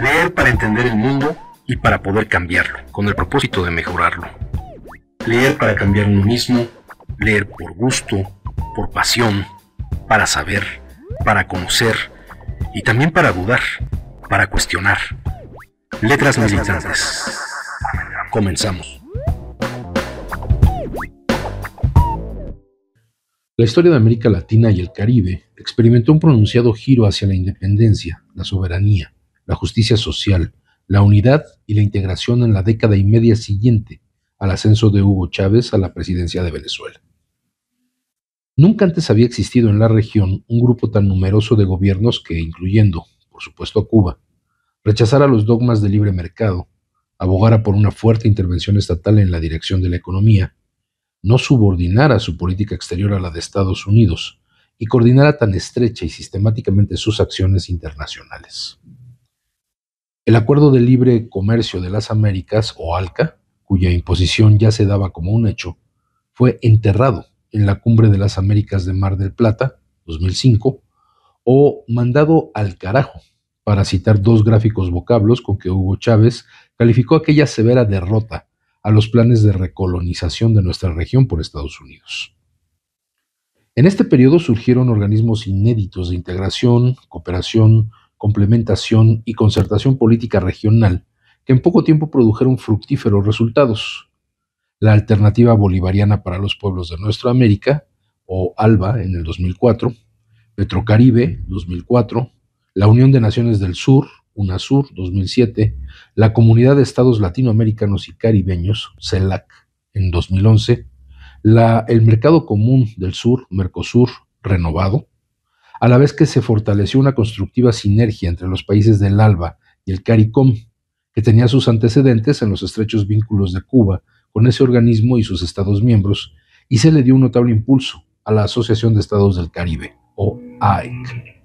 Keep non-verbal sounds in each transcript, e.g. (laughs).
Leer para entender el mundo y para poder cambiarlo, con el propósito de mejorarlo. Leer para cambiar uno mismo, leer por gusto, por pasión, para saber, para conocer y también para dudar, para cuestionar. Letras militantes. Comenzamos. La historia de América Latina y el Caribe experimentó un pronunciado giro hacia la independencia, la soberanía, la justicia social, la unidad y la integración en la década y media siguiente al ascenso de Hugo Chávez a la presidencia de Venezuela. Nunca antes había existido en la región un grupo tan numeroso de gobiernos que, incluyendo, por supuesto, a Cuba, rechazara los dogmas del libre mercado, abogara por una fuerte intervención estatal en la dirección de la economía, no subordinara su política exterior a la de Estados Unidos y coordinara tan estrecha y sistemáticamente sus acciones internacionales. El Acuerdo de Libre Comercio de las Américas, o ALCA, cuya imposición ya se daba como un hecho, fue enterrado en la Cumbre de las Américas de Mar del Plata, 2005, o mandado al carajo, para citar dos gráficos vocablos con que Hugo Chávez calificó aquella severa derrota a los planes de recolonización de nuestra región por Estados Unidos. En este periodo surgieron organismos inéditos de integración, cooperación, complementación y concertación política regional que en poco tiempo produjeron fructíferos resultados. La alternativa bolivariana para los pueblos de nuestra América, o ALBA en el 2004, Petrocaribe 2004, la Unión de Naciones del Sur, UNASUR 2007, la Comunidad de Estados Latinoamericanos y Caribeños, CELAC, en 2011, la, el Mercado Común del Sur, Mercosur, renovado, a la vez que se fortaleció una constructiva sinergia entre los países del ALBA y el CARICOM, que tenía sus antecedentes en los estrechos vínculos de Cuba con ese organismo y sus Estados miembros, y se le dio un notable impulso a la Asociación de Estados del Caribe, o AEC.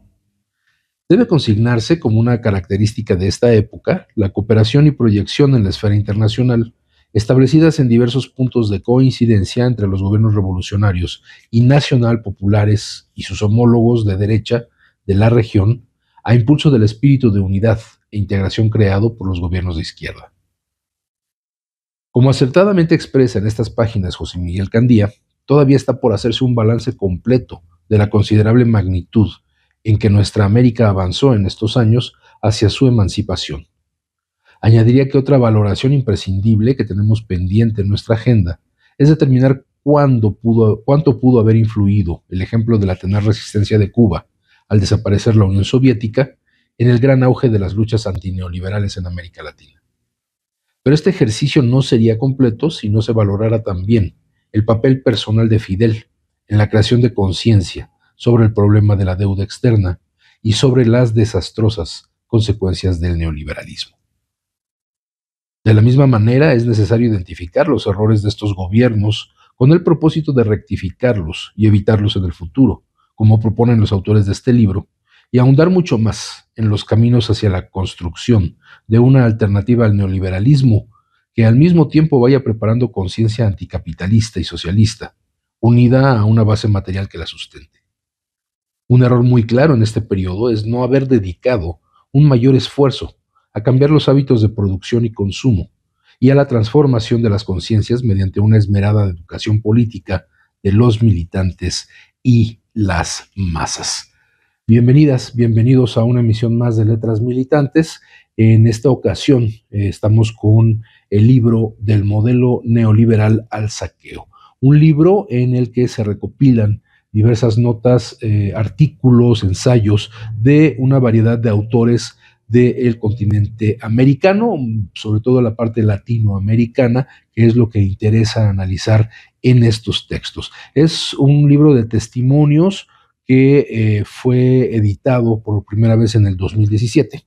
Debe consignarse como una característica de esta época la cooperación y proyección en la esfera internacional, establecidas en diversos puntos de coincidencia entre los gobiernos revolucionarios y nacional populares y sus homólogos de derecha de la región, a impulso del espíritu de unidad e integración creado por los gobiernos de izquierda. Como acertadamente expresa en estas páginas José Miguel Candía, todavía está por hacerse un balance completo de la considerable magnitud en que nuestra América avanzó en estos años hacia su emancipación. Añadiría que otra valoración imprescindible que tenemos pendiente en nuestra agenda es determinar cuánto pudo haber influido el ejemplo de la tenaz resistencia de Cuba al desaparecer la Unión Soviética en el gran auge de las luchas antineoliberales en América Latina. Pero este ejercicio no sería completo si no se valorara también el papel personal de Fidel en la creación de conciencia sobre el problema de la deuda externa y sobre las desastrosas consecuencias del neoliberalismo. De la misma manera, es necesario identificar los errores de estos gobiernos con el propósito de rectificarlos y evitarlos en el futuro, como proponen los autores de este libro, y ahondar mucho más en los caminos hacia la construcción de una alternativa al neoliberalismo que al mismo tiempo vaya preparando conciencia anticapitalista y socialista, unida a una base material que la sustente. Un error muy claro en este periodo es no haber dedicado un mayor esfuerzo a cambiar los hábitos de producción y consumo y a la transformación de las conciencias mediante una esmerada educación política de los militantes y las masas. Bienvenidas, bienvenidos a una emisión más de Letras Militantes. En esta ocasión eh, estamos con el libro del modelo neoliberal al saqueo, un libro en el que se recopilan diversas notas, eh, artículos, ensayos de una variedad de autores del continente americano, sobre todo la parte latinoamericana, que es lo que interesa analizar en estos textos. Es un libro de testimonios que eh, fue editado por primera vez en el 2017,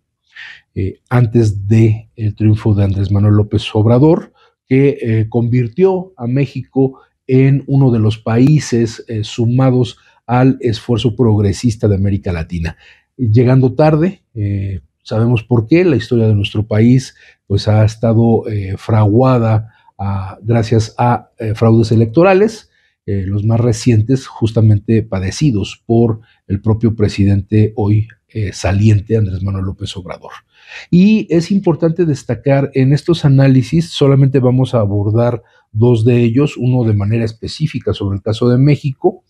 eh, antes del el triunfo de Andrés Manuel López Obrador, que eh, convirtió a México en uno de los países sumados al esfuerzo progresista de América Latina. Llegando tarde, Sabemos por qué la historia de nuestro país pues, ha estado eh, fraguada ah, gracias a eh, fraudes electorales, eh, los más recientes justamente padecidos por el propio presidente hoy saliente, Andrés Manuel López Obrador. Y es importante destacar en estos análisis, solamente vamos a abordar dos de ellos, uno de manera específica sobre el caso de México,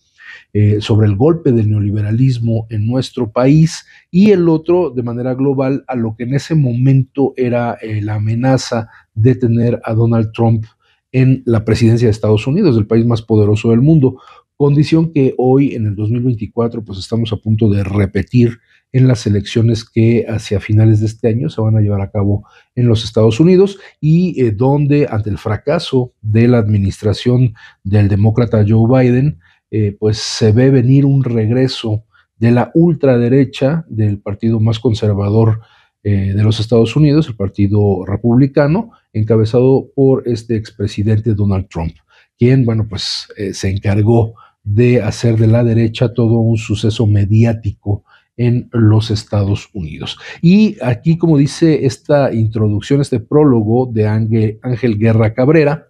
eh, sobre el golpe del neoliberalismo en nuestro país y el otro de manera global a lo que en ese momento era eh, la amenaza de tener a Donald Trump en la presidencia de Estados Unidos, el país más poderoso del mundo, condición que hoy en el 2024 pues estamos a punto de repetir en las elecciones que hacia finales de este año se van a llevar a cabo en los Estados Unidos y eh, donde ante el fracaso de la administración del demócrata Joe Biden, eh, pues se ve venir un regreso de la ultraderecha del partido más conservador eh, de los Estados Unidos, el Partido Republicano, encabezado por este expresidente Donald Trump, quien, bueno, pues eh, se encargó de hacer de la derecha todo un suceso mediático en los Estados Unidos. Y aquí, como dice esta introducción, este prólogo de Ángel, Guerra Cabrera,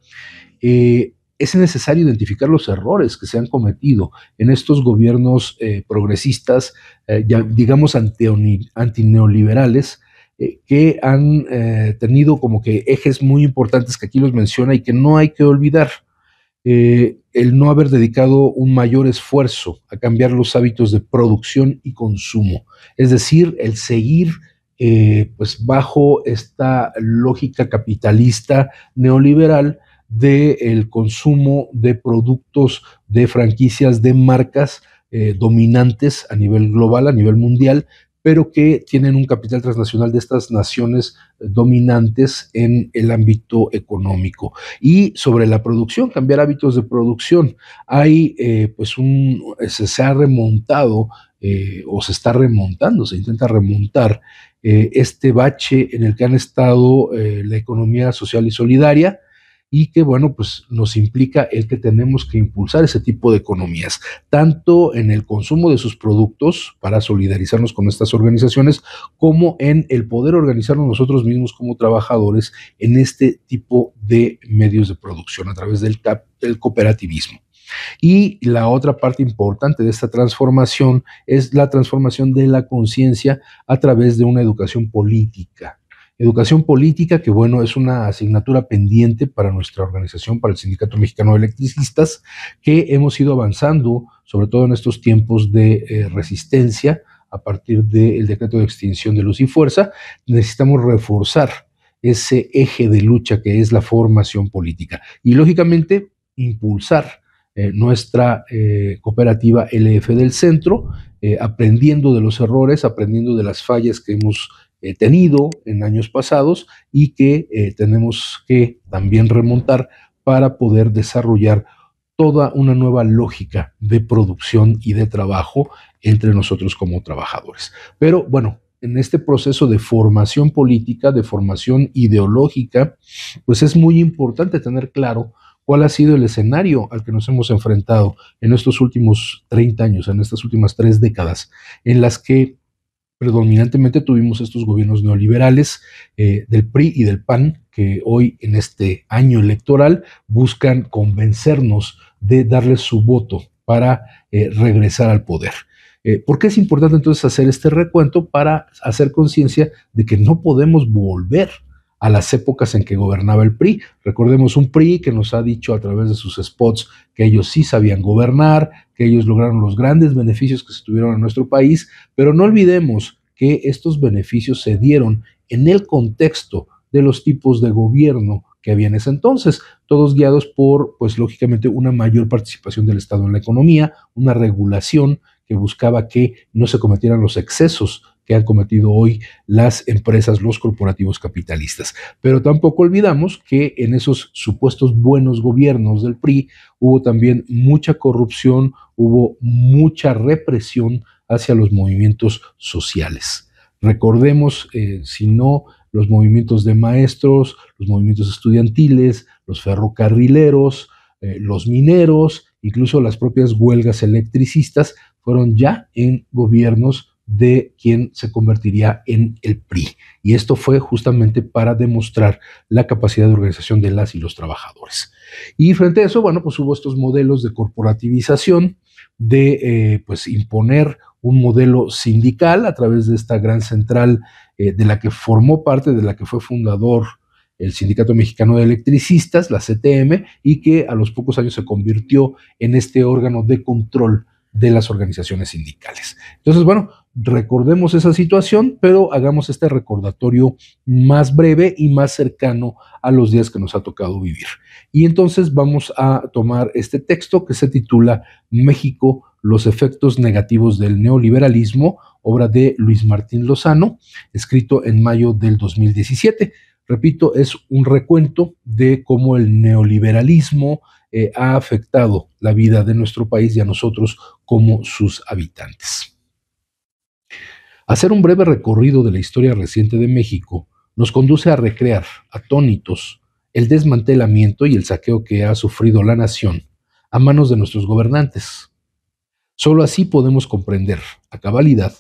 eh, es necesario identificar los errores que se han cometido en estos gobiernos eh, progresistas, eh, digamos antineoliberales, eh, que han tenido como que ejes muy importantes que aquí los menciona y que no hay que olvidar. el no haber dedicado un mayor esfuerzo a cambiar los hábitos de producción y consumo, es decir, el seguir pues bajo esta lógica capitalista neoliberal del consumo de productos de franquicias de marcas eh, dominantes a nivel global, a nivel mundial, pero que tienen un capital transnacional de estas naciones eh, dominantes en el ámbito económico. Y sobre la producción, cambiar hábitos de producción. Hay, eh, pues, un, se, ha remontado o se está remontando, se intenta remontar este bache en el que han estado la economía social y solidaria y que, bueno, pues nos implica el que tenemos que impulsar ese tipo de economías, tanto en el consumo de sus productos para solidarizarnos con estas organizaciones, como en el poder organizarnos nosotros mismos como trabajadores en este tipo de medios de producción a través del, del cooperativismo. Y la otra parte importante de esta transformación es la transformación de la conciencia a través de una educación política Educación política, que bueno, es una asignatura pendiente para nuestra organización, para el Sindicato Mexicano de Electricistas, que hemos ido avanzando, sobre todo en estos tiempos de eh, resistencia a partir del decreto de extinción de luz y fuerza. Necesitamos reforzar ese eje de lucha que es la formación política y lógicamente impulsar eh, nuestra eh, cooperativa LF del centro, aprendiendo de los errores, aprendiendo de las fallas que hemos he eh, tenido en años pasados y que eh, tenemos que también remontar para poder desarrollar toda una nueva lógica de producción y de trabajo entre nosotros como trabajadores. Pero bueno, en este proceso de formación política, de formación ideológica, pues es muy importante tener claro cuál ha sido el escenario al que nos hemos enfrentado en estos últimos 30 años, en estas últimas tres décadas, en las que predominantemente tuvimos estos gobiernos neoliberales eh, del PRI y del PAN que hoy en este año electoral buscan convencernos de darles su voto para eh, regresar al poder. Eh, ¿Por qué es importante entonces hacer este recuento para hacer conciencia de que no podemos volver a las épocas en que gobernaba el PRI. Recordemos un PRI que nos ha dicho a través de sus spots que ellos sí sabían gobernar, que ellos lograron los grandes beneficios que se tuvieron en nuestro país, pero no olvidemos que estos beneficios se dieron en el contexto de los tipos de gobierno que había en ese entonces, todos guiados por, pues lógicamente, una mayor participación del Estado en la economía, una regulación que buscaba que no se cometieran los excesos que han cometido hoy las empresas, los corporativos capitalistas. Pero tampoco olvidamos que en esos supuestos buenos gobiernos del PRI hubo también mucha corrupción, hubo mucha represión hacia los movimientos sociales. Recordemos, eh, si no, los movimientos de maestros, los movimientos estudiantiles, los ferrocarrileros, eh, los mineros, incluso las propias huelgas electricistas, fueron ya en gobiernos de quien se convertiría en el PRI. Y esto fue justamente para demostrar la capacidad de organización de las y los trabajadores. Y frente a eso, bueno, pues hubo estos modelos de corporativización, de eh, pues imponer un modelo sindical a través de esta gran central eh, de la que formó parte, de la que fue fundador el Sindicato Mexicano de Electricistas, la CTM, y que a los pocos años se convirtió en este órgano de control de las organizaciones sindicales. Entonces, bueno, recordemos esa situación, pero hagamos este recordatorio más breve y más cercano a los días que nos ha tocado vivir. Y entonces vamos a tomar este texto que se titula México, los efectos negativos del neoliberalismo, obra de Luis Martín Lozano, escrito en mayo del 2017. Repito, es un recuento de cómo el neoliberalismo eh, ha afectado la vida de nuestro país y a nosotros como sus habitantes. Hacer un breve recorrido de la historia reciente de México nos conduce a recrear, atónitos, el desmantelamiento y el saqueo que ha sufrido la nación a manos de nuestros gobernantes. Solo así podemos comprender, a cabalidad,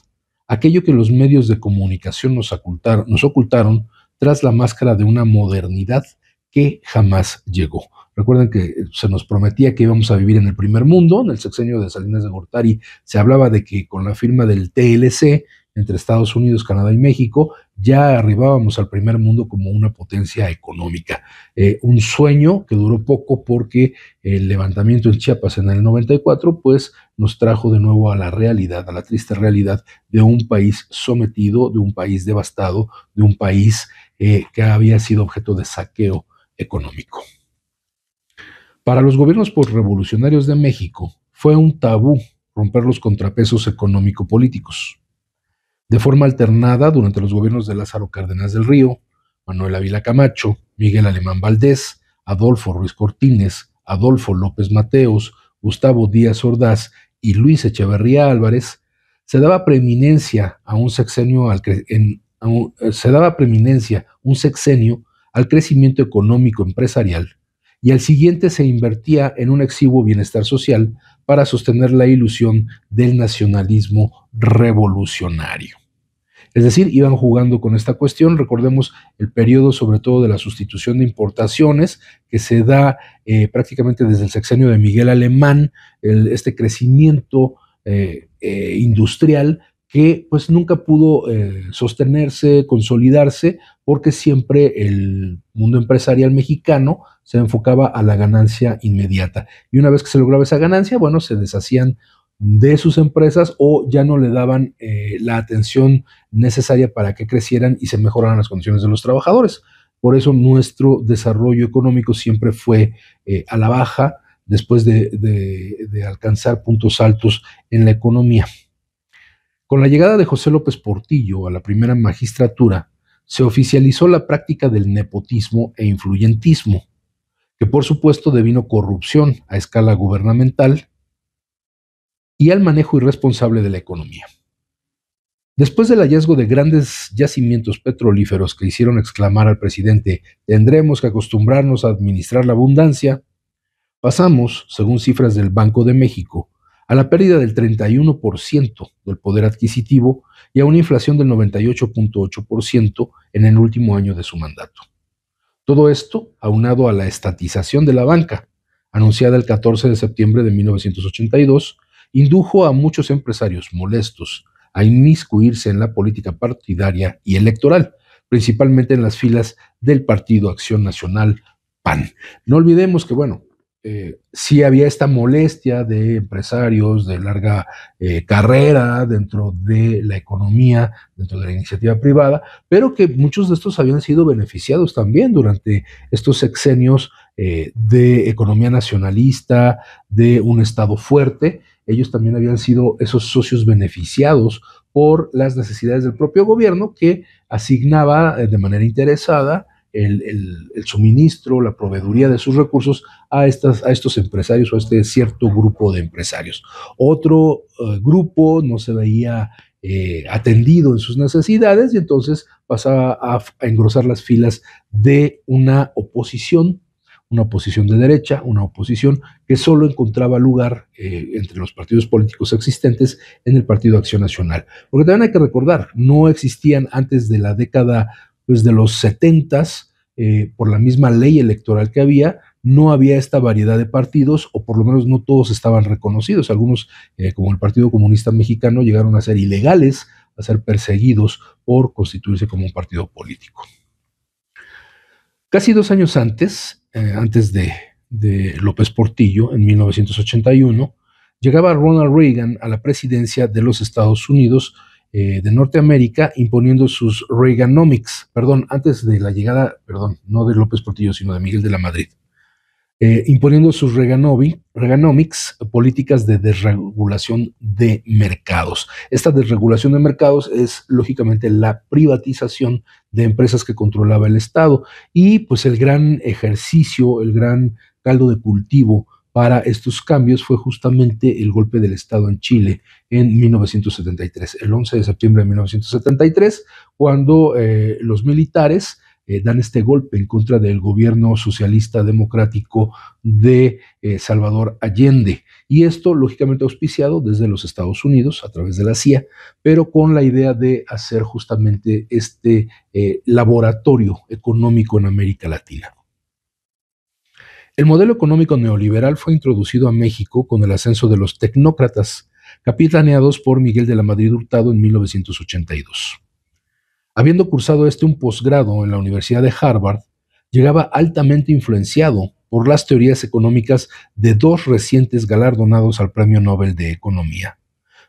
aquello que los medios de comunicación nos, ocultaron tras la máscara de una modernidad que jamás llegó. Recuerden que se nos prometía que íbamos a vivir en el primer mundo, en el sexenio de Salinas de Gortari se hablaba de que con la firma del TLC entre Estados Unidos, Canadá y México, ya arribábamos al primer mundo como una potencia económica. Eh, un sueño que duró poco porque el levantamiento en Chiapas en el 94, pues nos trajo de nuevo a la realidad, a la triste realidad de un país sometido, de un país devastado, de un país eh, que había sido objeto de saqueo económico. Para los gobiernos postrevolucionarios de México fue un tabú romper los contrapesos económico-políticos de forma alternada durante los gobiernos de Lázaro Cárdenas del Río, Manuel Ávila Camacho, Miguel Alemán Valdés, Adolfo Ruiz Cortines, Adolfo López Mateos, Gustavo Díaz Ordaz y Luis Echeverría Álvarez, se daba preeminencia a un sexenio al eh, se daba preeminencia un sexenio al crecimiento económico empresarial y al siguiente se invertía en un exiguo bienestar social para sostener la ilusión del nacionalismo revolucionario. Es decir, iban jugando con esta cuestión. Recordemos el periodo sobre todo de la sustitución de importaciones que se da eh, prácticamente desde el sexenio de Miguel Alemán, este crecimiento eh, eh, industrial que pues nunca pudo eh, sostenerse, consolidarse, porque siempre el mundo empresarial mexicano se enfocaba a la ganancia inmediata. Y una vez que se lograba esa ganancia, bueno, se deshacían de sus empresas o ya no le daban eh, la atención necesaria para que crecieran y se mejoraran las condiciones de los trabajadores. Por eso nuestro desarrollo económico siempre fue eh, a la baja después de alcanzar puntos altos en la economía. Con la llegada de José López Portillo a la primera magistratura, se oficializó la práctica del nepotismo e influyentismo, que por supuesto devino corrupción a escala gubernamental y al manejo irresponsable de la economía. Después del hallazgo de grandes yacimientos petrolíferos que hicieron exclamar al presidente, tendremos que acostumbrarnos a administrar la abundancia, pasamos, según cifras del Banco de México, a la pérdida del 31% del poder adquisitivo y a una inflación del 98.8% en el último año de su mandato. Todo esto aunado a la estatización de la banca, anunciada el 14 de septiembre de 1982, indujo a muchos empresarios molestos a inmiscuirse en la política partidaria y electoral, principalmente en las filas del Partido Acción Nacional PAN. No olvidemos que, bueno, eh, sí había esta molestia de empresarios de larga eh, carrera dentro de la economía, dentro de la iniciativa privada, pero que muchos de estos habían sido beneficiados también durante estos sexenios eh, de economía nacionalista, de un Estado fuerte. Ellos también habían sido esos socios beneficiados por las necesidades del propio gobierno que asignaba de manera interesada el, suministro, la proveeduría de sus recursos a, estas, a estos empresarios o a este cierto grupo de empresarios. Otro eh, grupo no se veía eh, atendido en sus necesidades y entonces pasaba a, engrosar las filas de una oposición, una oposición de derecha, una oposición que solo encontraba lugar eh, entre los partidos políticos existentes en el Partido Acción Nacional. Porque también hay que recordar, no existían antes de la década pues de los setentas eh, por la misma ley electoral que había, no había esta variedad de partidos, o por lo menos no todos estaban reconocidos. Algunos, eh, como el Partido Comunista Mexicano, llegaron a ser ilegales, a ser perseguidos por constituirse como un partido político. Casi dos años antes, eh, antes de, de López Portillo, en 1981, llegaba Ronald Reagan a la presidencia de los Estados Unidos eh, de Norteamérica imponiendo sus Reaganomics, perdón, antes de la llegada, perdón, no de López Portillo, sino de Miguel de la Madrid, eh, imponiendo sus Reaganovi, Reaganomics, políticas de desregulación de mercados. Esta desregulación de mercados es lógicamente la privatización de empresas que controlaba el Estado y pues el gran ejercicio, el gran caldo de cultivo para estos cambios fue justamente el golpe del Estado en Chile en 1973, el 11 de septiembre de 1973, cuando eh, los militares eh, dan este golpe en contra del gobierno socialista democrático de eh, Salvador Allende. Y esto, lógicamente, auspiciado desde los Estados Unidos a través de la CIA, pero con la idea de hacer justamente este laboratorio económico en América Latina. El modelo económico neoliberal fue introducido a México con el ascenso de los tecnócratas, capitaneados por Miguel de la Madrid Hurtado en 1982. Habiendo cursado este un posgrado en la Universidad de Harvard, llegaba altamente influenciado por las teorías económicas de dos recientes galardonados al Premio Nobel de Economía,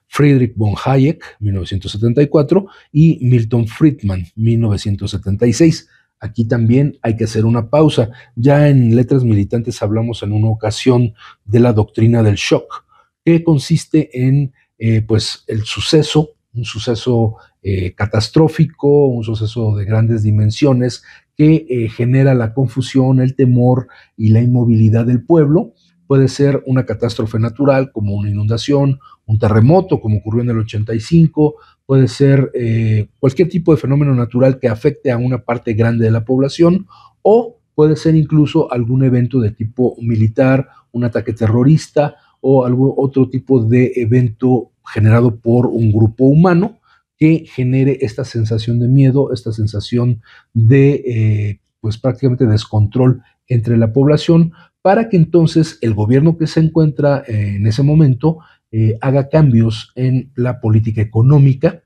Friedrich von Hayek, 1974, y Milton Friedman, 1976, Aquí también hay que hacer una pausa. Ya en Letras Militantes hablamos en una ocasión de la doctrina del shock, que consiste en eh, pues el suceso, un suceso eh, catastrófico, un suceso de grandes dimensiones que eh, genera la confusión, el temor y la inmovilidad del pueblo. Puede ser una catástrofe natural como una inundación, un terremoto como ocurrió en el 85, puede ser eh, cualquier tipo de fenómeno natural que afecte a una parte grande de la población o puede ser incluso algún evento de tipo militar, un ataque terrorista o algún otro tipo de evento generado por un grupo humano que genere esta sensación de miedo, esta sensación de eh, pues prácticamente descontrol entre la población para que entonces el gobierno que se encuentra eh, en ese momento eh, haga cambios en la política económica,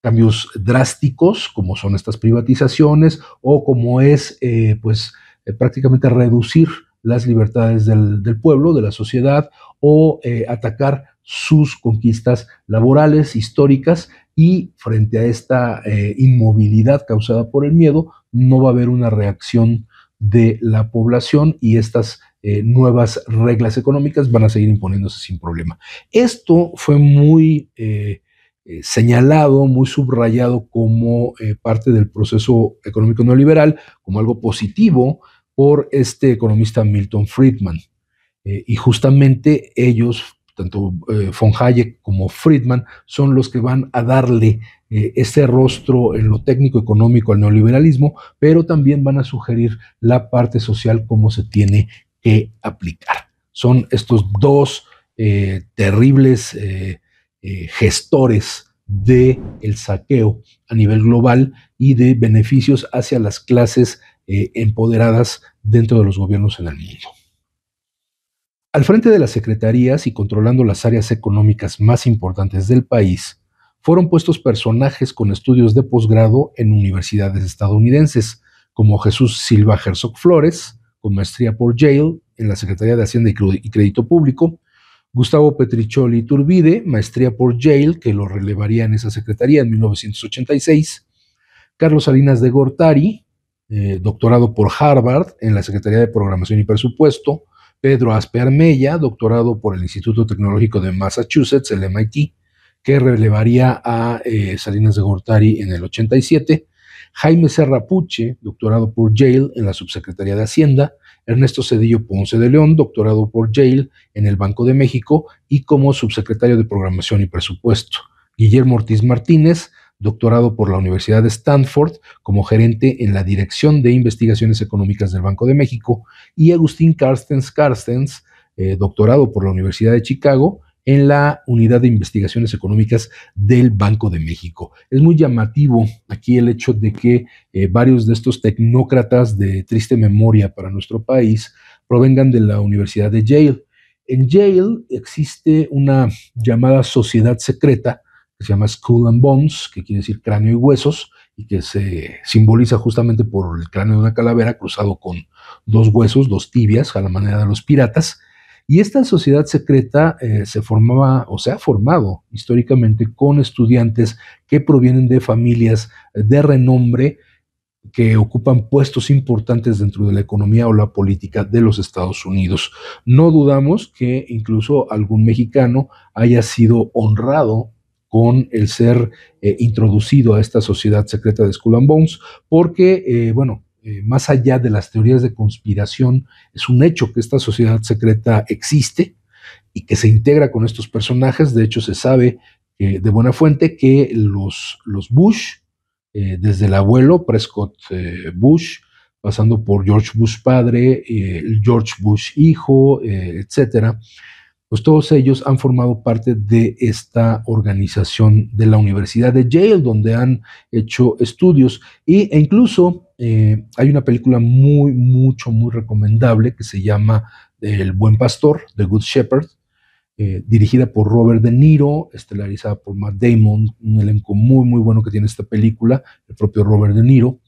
cambios drásticos como son estas privatizaciones o como es eh, pues eh, prácticamente reducir las libertades del, pueblo, de la sociedad o atacar sus conquistas laborales, históricas y frente a esta inmovilidad causada por el miedo no va a haber una reacción de la población y estas eh, nuevas reglas económicas van a seguir imponiéndose sin problema. Esto fue muy eh, eh, señalado, muy subrayado como parte del proceso económico neoliberal, como algo positivo por este economista Milton Friedman. y justamente ellos, tanto von Hayek como Friedman, son los que van a darle ese rostro en lo técnico económico al neoliberalismo, pero también van a sugerir la parte social como se tiene que aplicar. Son estos dos eh, terribles eh, eh, gestores de el saqueo a nivel global y de beneficios hacia las clases empoderadas dentro de los gobiernos en el mundo. Al frente de las secretarías y controlando las áreas económicas más importantes del país, fueron puestos personajes con estudios de posgrado en universidades estadounidenses, como Jesús Silva Herzog Flores, con maestría por Yale en la Secretaría de Hacienda y Crédito Público, Gustavo Petricholi Turbide, maestría por Yale, que lo relevaría en esa secretaría en 1986, Carlos Salinas de Gortari, eh, doctorado por Harvard en la Secretaría de Programación y Presupuesto, Pedro Armella, doctorado por el Instituto Tecnológico de Massachusetts, el MIT, que relevaría a eh, Salinas de Gortari en el 87, Jaime Serrapuche, doctorado por Yale en la Subsecretaría de Hacienda, Ernesto Cedillo Ponce de León, doctorado por Yale en el Banco de México y como subsecretario de Programación y Presupuesto, Guillermo Ortiz Martínez, doctorado por la Universidad de Stanford como gerente en la Dirección de Investigaciones Económicas del Banco de México, y Agustín Carstens Carstens, eh, doctorado por la Universidad de Chicago en la Unidad de Investigaciones Económicas del Banco de México. Es muy llamativo aquí el hecho de que eh, varios de estos tecnócratas de triste memoria para nuestro país provengan de la Universidad de Yale. En Yale existe una llamada sociedad secreta que se llama Skull and Bones, que quiere decir cráneo y huesos, y que se simboliza justamente por el cráneo de una calavera cruzado con dos huesos, dos tibias, a la manera de los piratas, y esta sociedad secreta eh, se formaba o se ha formado históricamente con estudiantes que provienen de familias eh, de renombre que ocupan puestos importantes dentro de la economía o la política de los Estados Unidos. No dudamos que incluso algún mexicano haya sido honrado con el ser eh, introducido a esta sociedad secreta de Skull and Bones, porque, bueno, eh, más allá de las teorías de conspiración, es un hecho que esta sociedad secreta existe y que se integra con estos personajes. De hecho, se sabe eh, de buena fuente que los, los Bush, eh, desde el abuelo Prescott Bush, pasando por George Bush padre, George Bush hijo, etcétera, pues todos ellos han formado parte de esta organización de la Universidad de Yale, donde han hecho estudios e incluso eh, hay una película muy, mucho, muy recomendable que se llama El Buen Pastor, The Good Shepherd, eh, dirigida por Robert De Niro, estelarizada por Matt Damon, un elenco muy, muy bueno que tiene esta película, el propio Robert De Niro,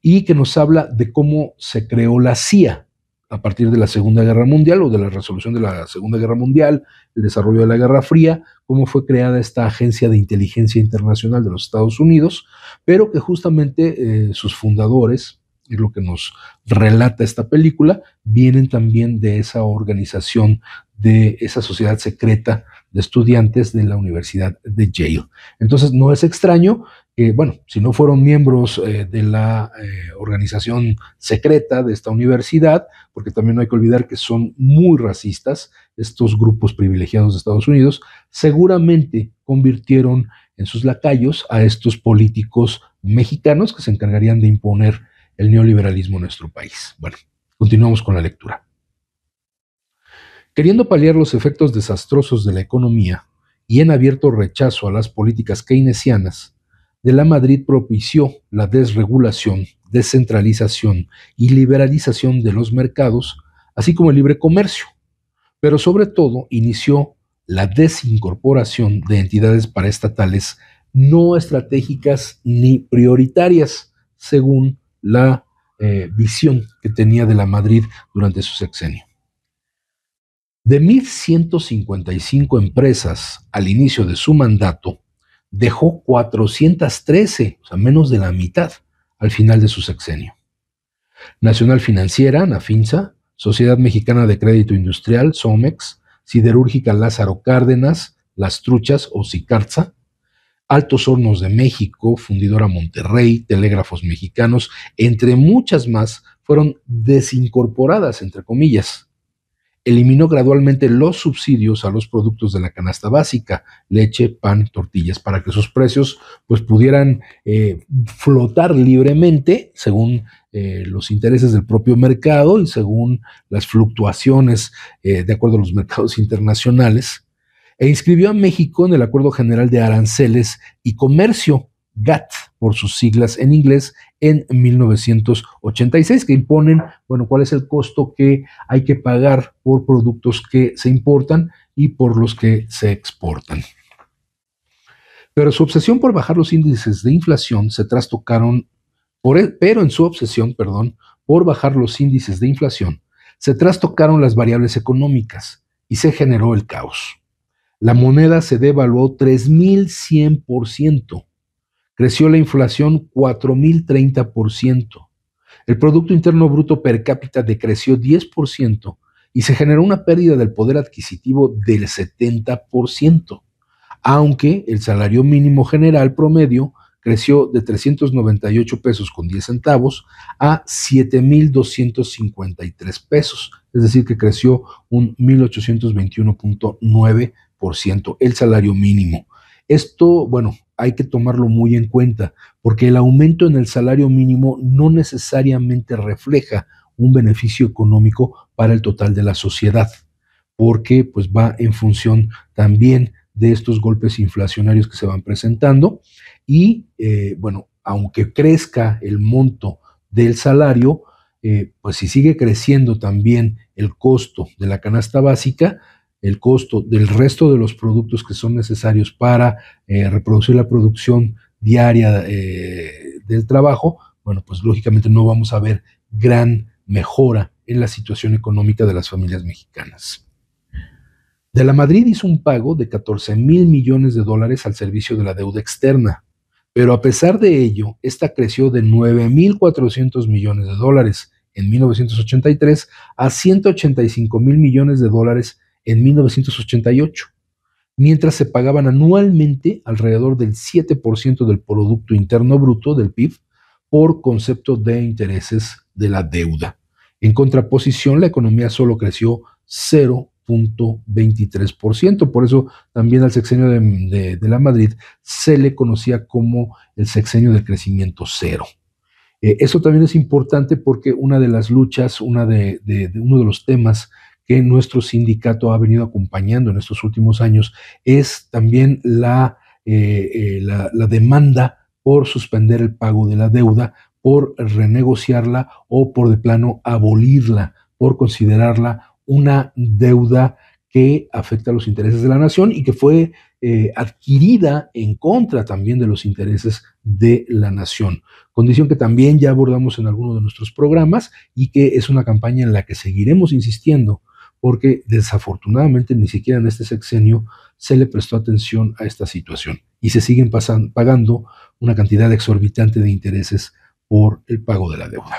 y que nos habla de cómo se creó la CIA a partir de la Segunda Guerra Mundial o de la resolución de la Segunda Guerra Mundial, el desarrollo de la Guerra Fría, cómo fue creada esta Agencia de Inteligencia Internacional de los Estados Unidos, pero que justamente eh, sus fundadores, es lo que nos relata esta película, vienen también de esa organización, de esa sociedad secreta de estudiantes de la Universidad de Yale. Entonces, no es extraño que, bueno, si no fueron miembros eh, de la eh, organización secreta de esta universidad, porque también no hay que olvidar que son muy racistas estos grupos privilegiados de Estados Unidos, seguramente convirtieron en sus lacayos a estos políticos mexicanos que se encargarían de imponer el neoliberalismo en nuestro país. Bueno, continuamos con la lectura. Queriendo paliar los efectos desastrosos de la economía y en abierto rechazo a las políticas keynesianas, de la Madrid propició la desregulación, descentralización y liberalización de los mercados, así como el libre comercio, pero sobre todo inició la desincorporación de entidades paraestatales no estratégicas ni prioritarias, según la eh, visión que tenía de la Madrid durante su sexenio. De 1.155 empresas al inicio de su mandato, dejó 413, o sea, menos de la mitad, al final de su sexenio. Nacional Financiera, Nafinsa, Sociedad Mexicana de Crédito Industrial, SOMEX, Siderúrgica Lázaro Cárdenas, Las Truchas o Sicarza, Altos Hornos de México, Fundidora Monterrey, Telégrafos Mexicanos, entre muchas más, fueron desincorporadas, entre comillas eliminó gradualmente los subsidios a los productos de la canasta básica, leche, pan, tortillas, para que sus precios pues, pudieran eh, flotar libremente según eh, los intereses del propio mercado y según las fluctuaciones eh, de acuerdo a los mercados internacionales, e inscribió a México en el Acuerdo General de Aranceles y Comercio, GATT, por sus siglas en inglés en 1986, que imponen, bueno, cuál es el costo que hay que pagar por productos que se importan y por los que se exportan. Pero su obsesión por bajar los índices de inflación se trastocaron, por e, pero en su obsesión, perdón, por bajar los índices de inflación, se trastocaron las variables económicas y se generó el caos. La moneda se devaluó 3.100%, creció la inflación 4.030%. El Producto Interno Bruto per cápita decreció 10% y se generó una pérdida del poder adquisitivo del 70%, aunque el salario mínimo general promedio creció de 398 pesos con 10 centavos a 7.253 pesos, es decir, que creció un 1.821.9% el salario mínimo. Esto, bueno, hay que tomarlo muy en cuenta, porque el aumento en el salario mínimo no necesariamente refleja un beneficio económico para el total de la sociedad, porque pues va en función también de estos golpes inflacionarios que se van presentando y eh, bueno, aunque crezca el monto del salario, eh, pues si sigue creciendo también el costo de la canasta básica, el costo del resto de los productos que son necesarios para eh, reproducir la producción diaria eh, del trabajo, bueno, pues lógicamente no vamos a ver gran mejora en la situación económica de las familias mexicanas. De la Madrid hizo un pago de 14 mil millones de dólares al servicio de la deuda externa, pero a pesar de ello, esta creció de mil 9 400 millones de dólares en 1983 a 185 mil millones de dólares en 1988, mientras se pagaban anualmente alrededor del 7% del Producto Interno Bruto del PIB por concepto de intereses de la deuda. En contraposición, la economía solo creció 0.23%. Por eso también al sexenio de, la Madrid se le conocía como el sexenio del crecimiento cero. Eh, eso también es importante porque una de las luchas, una uno de los temas que nuestro sindicato ha venido acompañando en estos últimos años es también eh, eh, la, la, demanda por suspender el pago de la deuda, por renegociarla o por de plano abolirla, por considerarla una deuda que afecta a los intereses de la nación y que fue eh, adquirida en contra también de los intereses de la nación. Condición que también ya abordamos en alguno de nuestros programas y que es una campaña en la que seguiremos insistiendo porque desafortunadamente ni siquiera en este sexenio se le prestó atención a esta situación y se siguen pagando una cantidad exorbitante de intereses por el pago de la deuda.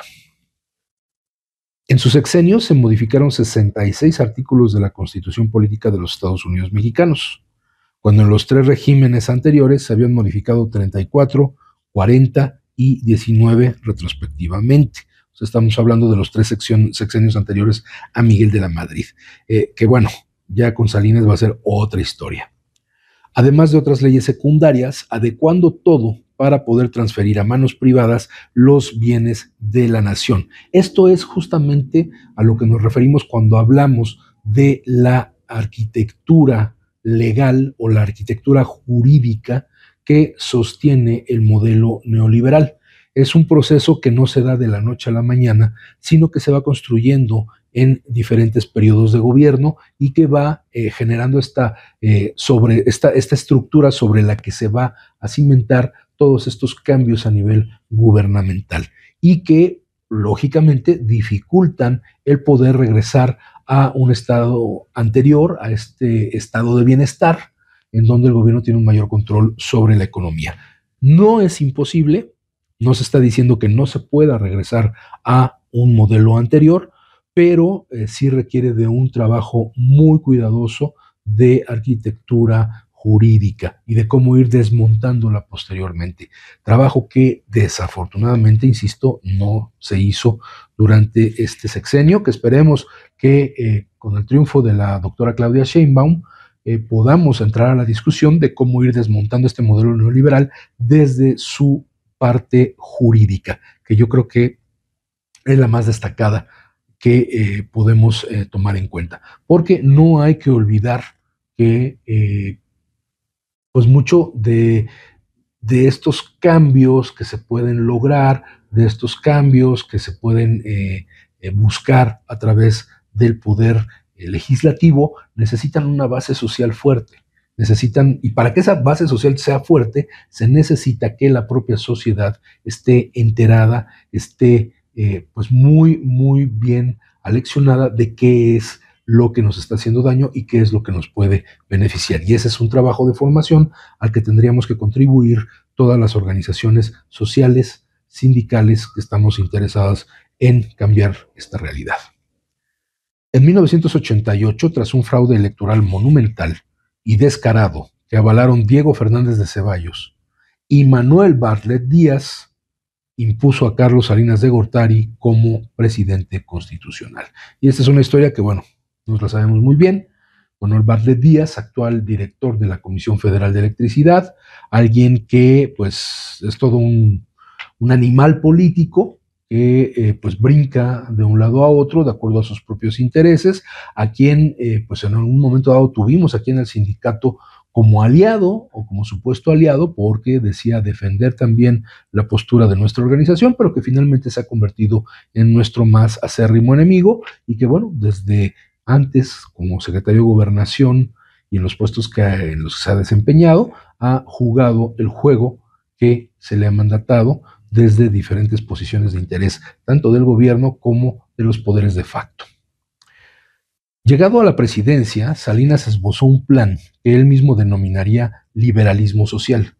En su sexenio se modificaron 66 artículos de la Constitución Política de los Estados Unidos Mexicanos, cuando en los tres regímenes anteriores se habían modificado 34, 40 y 19 retrospectivamente estamos hablando de los tres sexenios anteriores a Miguel de la Madrid, eh, que bueno, ya con Salinas va a ser otra historia. Además de otras leyes secundarias, adecuando todo para poder transferir a manos privadas los bienes de la nación. Esto es justamente a lo que nos referimos cuando hablamos de la arquitectura legal o la arquitectura jurídica que sostiene el modelo neoliberal es un proceso que no se da de la noche a la mañana, sino que se va construyendo en diferentes periodos de gobierno y que va eh, generando esta, eh, sobre, esta, esta estructura sobre la que se va a cimentar todos estos cambios a nivel gubernamental y que lógicamente dificultan el poder regresar a un estado anterior, a este estado de bienestar, en donde el gobierno tiene un mayor control sobre la economía. No es imposible, no se está diciendo que no se pueda regresar a un modelo anterior, pero eh, sí requiere de un trabajo muy cuidadoso de arquitectura jurídica y de cómo ir desmontándola posteriormente. Trabajo que desafortunadamente, insisto, no se hizo durante este sexenio, que esperemos que eh, con el triunfo de la doctora Claudia Sheinbaum, eh, podamos entrar a la discusión de cómo ir desmontando este modelo neoliberal desde su parte jurídica, que yo creo que es la más destacada que eh, podemos eh, tomar en cuenta. Porque no hay que olvidar que, eh, pues, mucho de, de, estos cambios que se pueden lograr, de estos cambios que se pueden buscar a través del poder legislativo, necesitan una base social fuerte. Necesitan, y para que esa base social sea fuerte, se necesita que la propia sociedad esté enterada, esté eh, pues muy, muy bien aleccionada de qué es lo que nos está haciendo daño y qué es lo que nos puede beneficiar. Y ese es un trabajo de formación al que tendríamos que contribuir todas las organizaciones sociales, sindicales que estamos interesadas en cambiar esta realidad. En 1988, tras un fraude electoral monumental, y descarado que avalaron Diego Fernández de Ceballos y Manuel Bartlett Díaz impuso a Carlos Salinas de Gortari como presidente constitucional. Y esta es una historia que, bueno, nos la sabemos muy bien. Manuel Bartlett Díaz, actual director de la Comisión Federal de Electricidad, alguien que, pues, es todo un, un animal político, que eh, pues brinca de un lado a otro de acuerdo a sus propios intereses, a quien eh, pues en algún momento dado tuvimos aquí en el sindicato como aliado o como supuesto aliado porque decía defender también la postura de nuestra organización, pero que finalmente se ha convertido en nuestro más acérrimo enemigo y que bueno, desde antes como secretario de gobernación y en los puestos que, en los que se ha desempeñado, ha jugado el juego que se le ha mandatado desde diferentes posiciones de interés, tanto del gobierno como de los poderes de facto. Llegado a la presidencia, Salinas esbozó un plan que él mismo denominaría liberalismo social,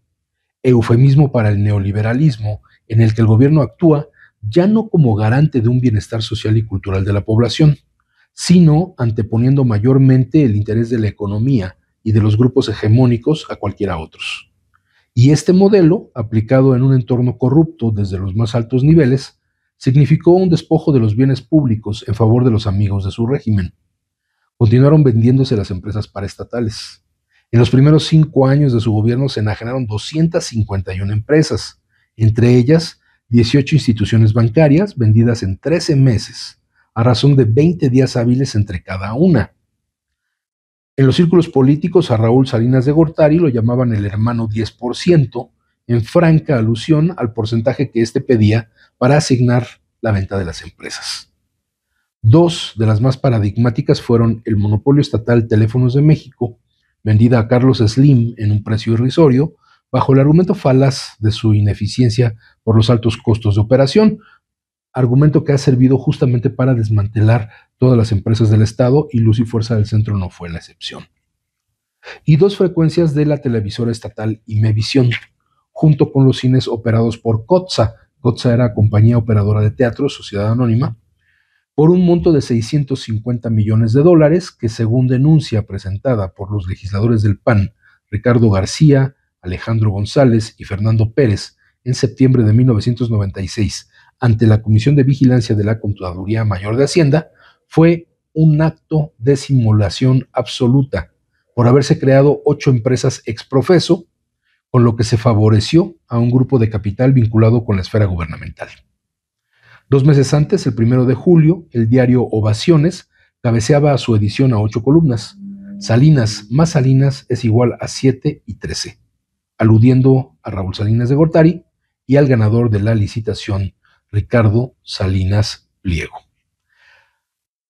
eufemismo para el neoliberalismo, en el que el gobierno actúa ya no como garante de un bienestar social y cultural de la población, sino anteponiendo mayormente el interés de la economía y de los grupos hegemónicos a cualquiera otros. Y este modelo, aplicado en un entorno corrupto desde los más altos niveles, significó un despojo de los bienes públicos en favor de los amigos de su régimen. Continuaron vendiéndose las empresas paraestatales. En los primeros cinco años de su gobierno se enajenaron 251 empresas, entre ellas 18 instituciones bancarias vendidas en 13 meses, a razón de 20 días hábiles entre cada una. En los círculos políticos a Raúl Salinas de Gortari lo llamaban el hermano 10%, en franca alusión al porcentaje que éste pedía para asignar la venta de las empresas. Dos de las más paradigmáticas fueron el monopolio estatal Teléfonos de México, vendida a Carlos Slim en un precio irrisorio, bajo el argumento falaz de su ineficiencia por los altos costos de operación, argumento que ha servido justamente para desmantelar todas las empresas del Estado y Luz y Fuerza del Centro no fue la excepción. Y dos frecuencias de la televisora estatal Imevisión, junto con los cines operados por COTSA, COTSA era compañía operadora de teatro, sociedad anónima, por un monto de 650 millones de dólares que según denuncia presentada por los legisladores del PAN, Ricardo García, Alejandro González y Fernando Pérez, en septiembre de 1996, ante la Comisión de Vigilancia de la contaduría Mayor de Hacienda, fue un acto de simulación absoluta por haberse creado ocho empresas exprofeso, con lo que se favoreció a un grupo de capital vinculado con la esfera gubernamental. Dos meses antes, el primero de julio, el diario Ovaciones cabeceaba a su edición a ocho columnas. Salinas más Salinas es igual a 7 y 13, aludiendo a Raúl Salinas de Gortari y al ganador de la licitación, Ricardo Salinas Pliego.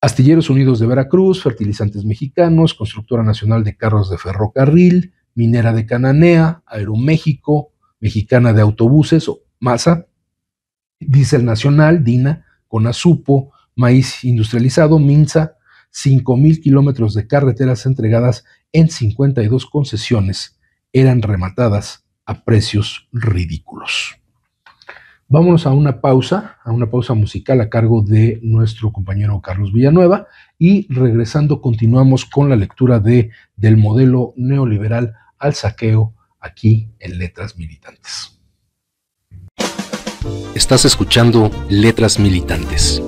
Astilleros Unidos de Veracruz, Fertilizantes Mexicanos, Constructora Nacional de Carros de Ferrocarril, Minera de Cananea, Aeroméxico, Mexicana de Autobuses o MASA, Diesel Nacional, DINA, Conasupo, Maíz Industrializado, MINSA, 5.000 kilómetros de carreteras entregadas en 52 concesiones eran rematadas a precios ridículos. Vámonos a una pausa, a una pausa musical a cargo de nuestro compañero Carlos Villanueva y regresando continuamos con la lectura de del modelo neoliberal al saqueo aquí en Letras Militantes. Estás escuchando Letras Militantes.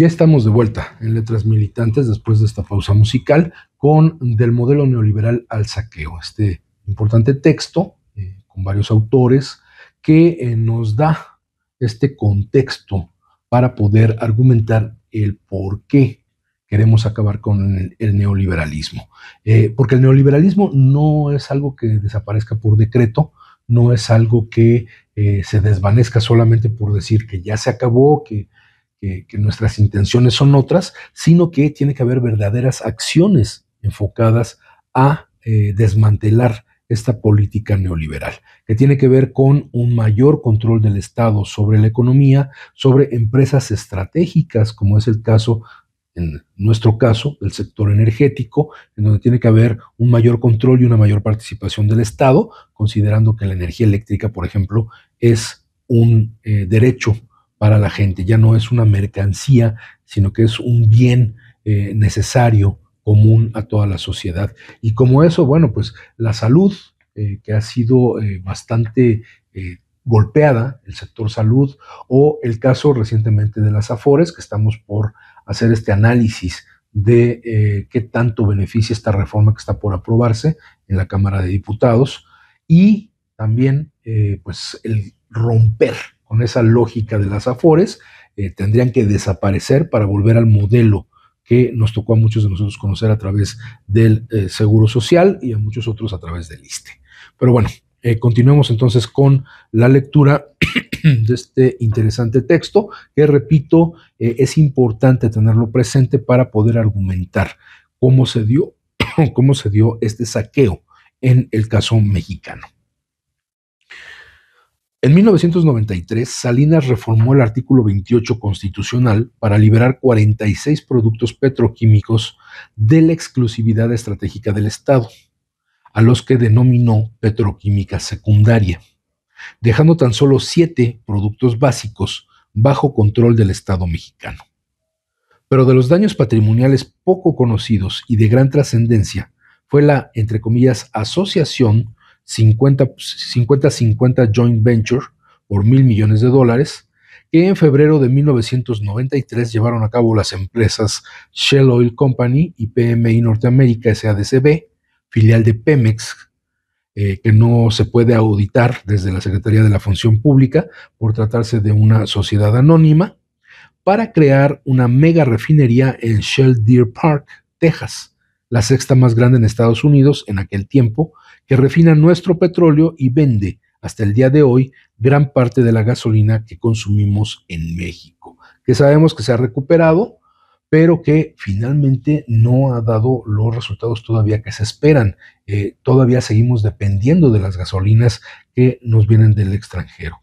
Ya estamos de vuelta en Letras Militantes después de esta pausa musical con Del modelo neoliberal al saqueo, este importante texto eh, con varios autores que eh, nos da este contexto para poder argumentar el por qué queremos acabar con el, neoliberalismo. Eh, porque el neoliberalismo no es algo que desaparezca por decreto, no es algo que se desvanezca solamente por decir que ya se acabó, que que, nuestras intenciones son otras, sino que tiene que haber verdaderas acciones enfocadas a eh, desmantelar esta política neoliberal, que tiene que ver con un mayor control del Estado sobre la economía, sobre empresas estratégicas, como es el caso, en nuestro caso, del sector energético, en donde tiene que haber un mayor control y una mayor participación del Estado, considerando que la energía eléctrica, por ejemplo, es un eh, derecho para la gente. Ya no es una mercancía, sino que es un bien eh, necesario, común a toda la sociedad. Y como eso, bueno, pues la salud, eh, que ha sido eh, bastante golpeada, el sector salud, o el caso recientemente de las Afores, que estamos por hacer este análisis de qué tanto beneficia esta reforma que está por aprobarse en la Cámara de Diputados, y también, pues, el romper con esa lógica de las afores, eh, tendrían que desaparecer para volver al modelo que nos tocó a muchos de nosotros conocer a través del eh, Seguro Social y a muchos otros a través del ISTE. Pero bueno, eh, continuemos entonces con la lectura (clears throat) de este interesante texto, que repito, es importante tenerlo presente para poder argumentar cómo se dio, (clears throat) cómo se dio este saqueo en el caso mexicano. En 1993, Salinas reformó el artículo 28 constitucional para liberar 46 productos petroquímicos de la exclusividad estratégica del Estado, a los que denominó petroquímica secundaria, dejando tan solo siete productos básicos bajo control del Estado mexicano. Pero de los daños patrimoniales poco conocidos y de gran trascendencia fue la, entre comillas, asociación 50-50 joint venture por mil millones de dólares que en febrero de 1993 llevaron a cabo las empresas Shell Oil Company y PMI Norteamérica SADCB, filial de Pemex, eh, que no se puede auditar desde la Secretaría de la Función Pública por tratarse de una sociedad anónima, para crear una mega refinería en Shell Deer Park, Texas, la sexta más grande en Estados Unidos en aquel tiempo que refina nuestro petróleo y vende hasta el día de hoy gran parte de la gasolina que consumimos en México, que sabemos que se ha recuperado, pero que finalmente no ha dado los resultados todavía que se esperan. Eh, todavía seguimos dependiendo de las gasolinas que nos vienen del extranjero.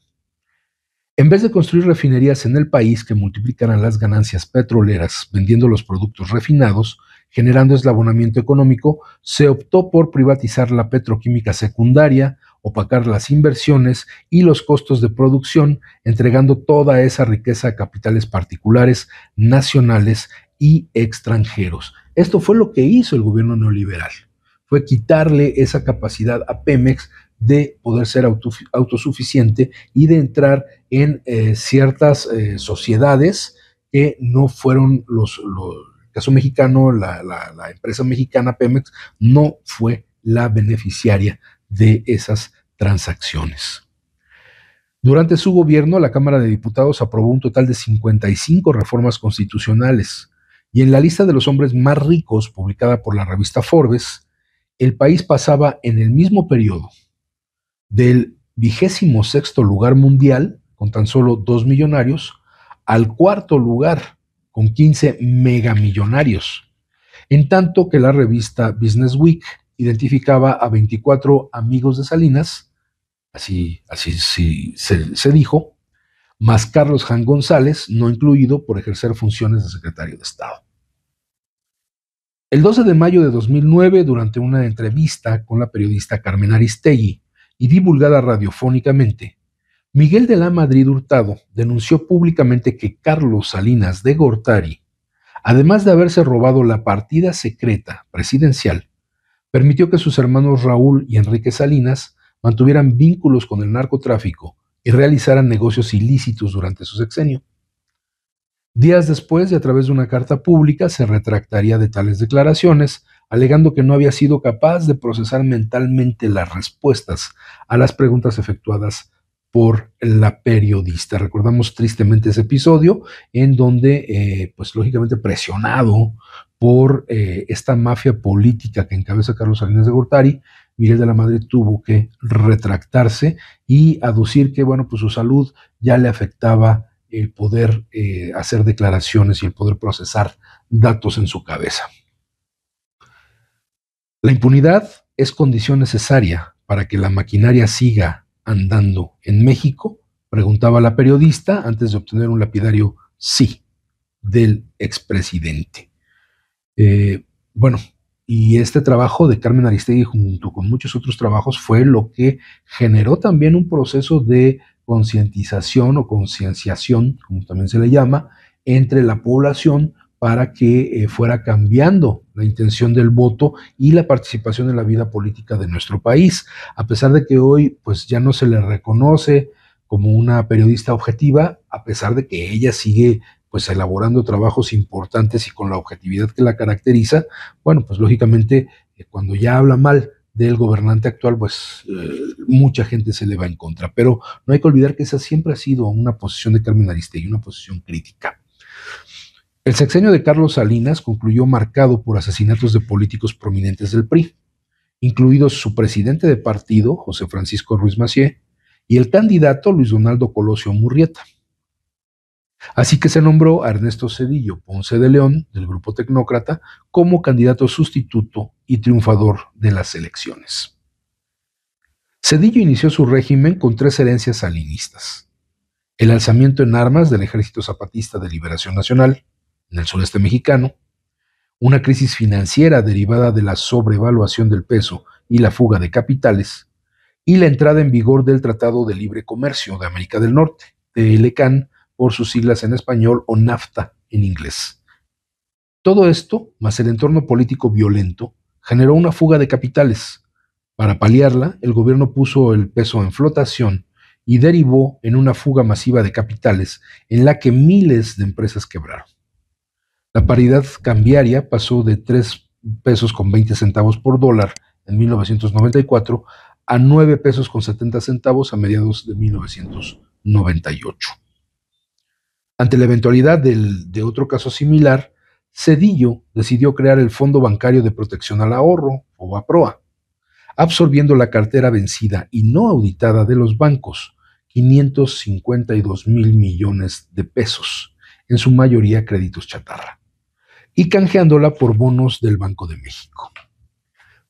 En vez de construir refinerías en el país que multiplicaran las ganancias petroleras vendiendo los productos refinados, generando eslabonamiento económico, se optó por privatizar la petroquímica secundaria, opacar las inversiones y los costos de producción, entregando toda esa riqueza a capitales particulares, nacionales y extranjeros. Esto fue lo que hizo el gobierno neoliberal, fue quitarle esa capacidad a Pemex de poder ser autosuficiente y de entrar en eh, ciertas eh, sociedades que no fueron los caso mexicano, la, empresa mexicana Pemex no fue la beneficiaria de esas transacciones. Durante su gobierno, la Cámara de Diputados aprobó un total de 55 reformas constitucionales y en la lista de los hombres más ricos publicada por la revista Forbes, el país pasaba en el mismo periodo del vigésimo sexto lugar mundial, con tan solo dos millonarios, al cuarto lugar con 15 megamillonarios, en tanto que la revista Business Week identificaba a 24 amigos de Salinas, así, así se, se dijo, más Carlos Jan González, no incluido por ejercer funciones de secretario de Estado. El 12 de mayo de 2009, durante una entrevista con la periodista Carmen Aristegui y divulgada radiofónicamente, Miguel de la Madrid Hurtado denunció públicamente que Carlos Salinas de Gortari, además de haberse robado la partida secreta presidencial, permitió que sus hermanos Raúl y Enrique Salinas mantuvieran vínculos con el narcotráfico y realizaran negocios ilícitos durante su sexenio. Días después, y a través de una carta pública, se retractaría de tales declaraciones, alegando que no había sido capaz de procesar mentalmente las respuestas a las preguntas efectuadas por la periodista. Recordamos tristemente ese episodio en donde, eh, pues lógicamente presionado por eh, esta mafia política que encabeza Carlos Salinas de Gortari, Miguel de la Madre tuvo que retractarse y aducir que, bueno, pues su salud ya le afectaba el poder eh, hacer declaraciones y el poder procesar datos en su cabeza. La impunidad es condición necesaria para que la maquinaria siga andando en México? Preguntaba la periodista antes de obtener un lapidario sí del expresidente. Eh, bueno, y este trabajo de Carmen Aristegui junto con muchos otros trabajos fue lo que generó también un proceso de concientización o concienciación, como también se le llama, entre la población para que eh, fuera cambiando la intención del voto y la participación en la vida política de nuestro país. A pesar de que hoy pues ya no se le reconoce como una periodista objetiva, a pesar de que ella sigue pues elaborando trabajos importantes y con la objetividad que la caracteriza, bueno, pues lógicamente eh, cuando ya habla mal del gobernante actual, pues eh, mucha gente se le va en contra, pero no hay que olvidar que esa siempre ha sido una posición de Carmen y una posición crítica. El sexenio de Carlos Salinas concluyó marcado por asesinatos de políticos prominentes del PRI, incluidos su presidente de partido, José Francisco Ruiz Macié, y el candidato Luis Donaldo Colosio Murrieta. Así que se nombró a Ernesto Cedillo Ponce de León, del grupo tecnócrata, como candidato sustituto y triunfador de las elecciones. Cedillo inició su régimen con tres herencias salinistas. El alzamiento en armas del Ejército Zapatista de Liberación Nacional, en el sureste mexicano, una crisis financiera derivada de la sobrevaluación del peso y la fuga de capitales, y la entrada en vigor del Tratado de Libre Comercio de América del Norte, TLCAN por sus siglas en español o NAFTA en inglés. Todo esto, más el entorno político violento, generó una fuga de capitales. Para paliarla, el gobierno puso el peso en flotación y derivó en una fuga masiva de capitales en la que miles de empresas quebraron. La paridad cambiaria pasó de 3 pesos con 20 centavos por dólar en 1994 a 9 pesos con 70 centavos a mediados de 1998. Ante la eventualidad de otro caso similar, Cedillo decidió crear el Fondo Bancario de Protección al Ahorro, o APROA, absorbiendo la cartera vencida y no auditada de los bancos, 552 mil millones de pesos, en su mayoría créditos chatarra y canjeándola por bonos del Banco de México.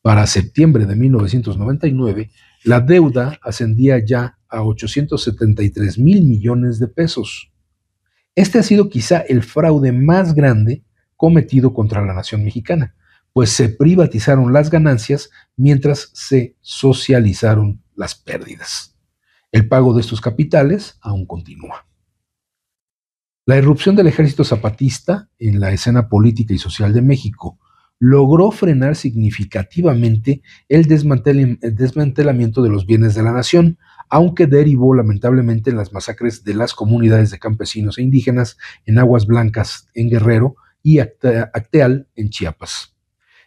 Para septiembre de 1999, la deuda ascendía ya a 873 mil millones de pesos. Este ha sido quizá el fraude más grande cometido contra la nación mexicana, pues se privatizaron las ganancias mientras se socializaron las pérdidas. El pago de estos capitales aún continúa. La irrupción del ejército zapatista en la escena política y social de México logró frenar significativamente el desmantelamiento de los bienes de la nación, aunque derivó lamentablemente en las masacres de las comunidades de campesinos e indígenas en Aguas Blancas en Guerrero y Acteal en Chiapas.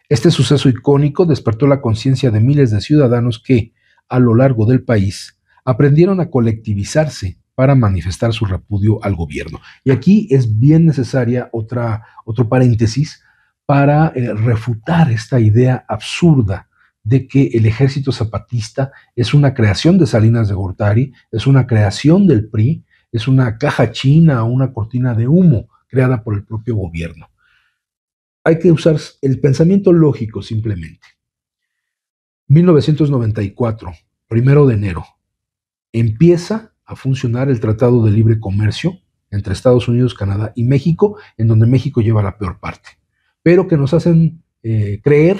Este suceso icónico despertó la conciencia de miles de ciudadanos que, a lo largo del país, aprendieron a colectivizarse para manifestar su repudio al gobierno. Y aquí es bien necesaria otra, otro paréntesis para eh, refutar esta idea absurda de que el ejército zapatista es una creación de Salinas de Gortari, es una creación del PRI, es una caja china o una cortina de humo creada por el propio gobierno. Hay que usar el pensamiento lógico simplemente. 1994, primero de enero, empieza a funcionar el Tratado de Libre Comercio entre Estados Unidos, Canadá y México, en donde México lleva la peor parte, pero que nos hacen eh, creer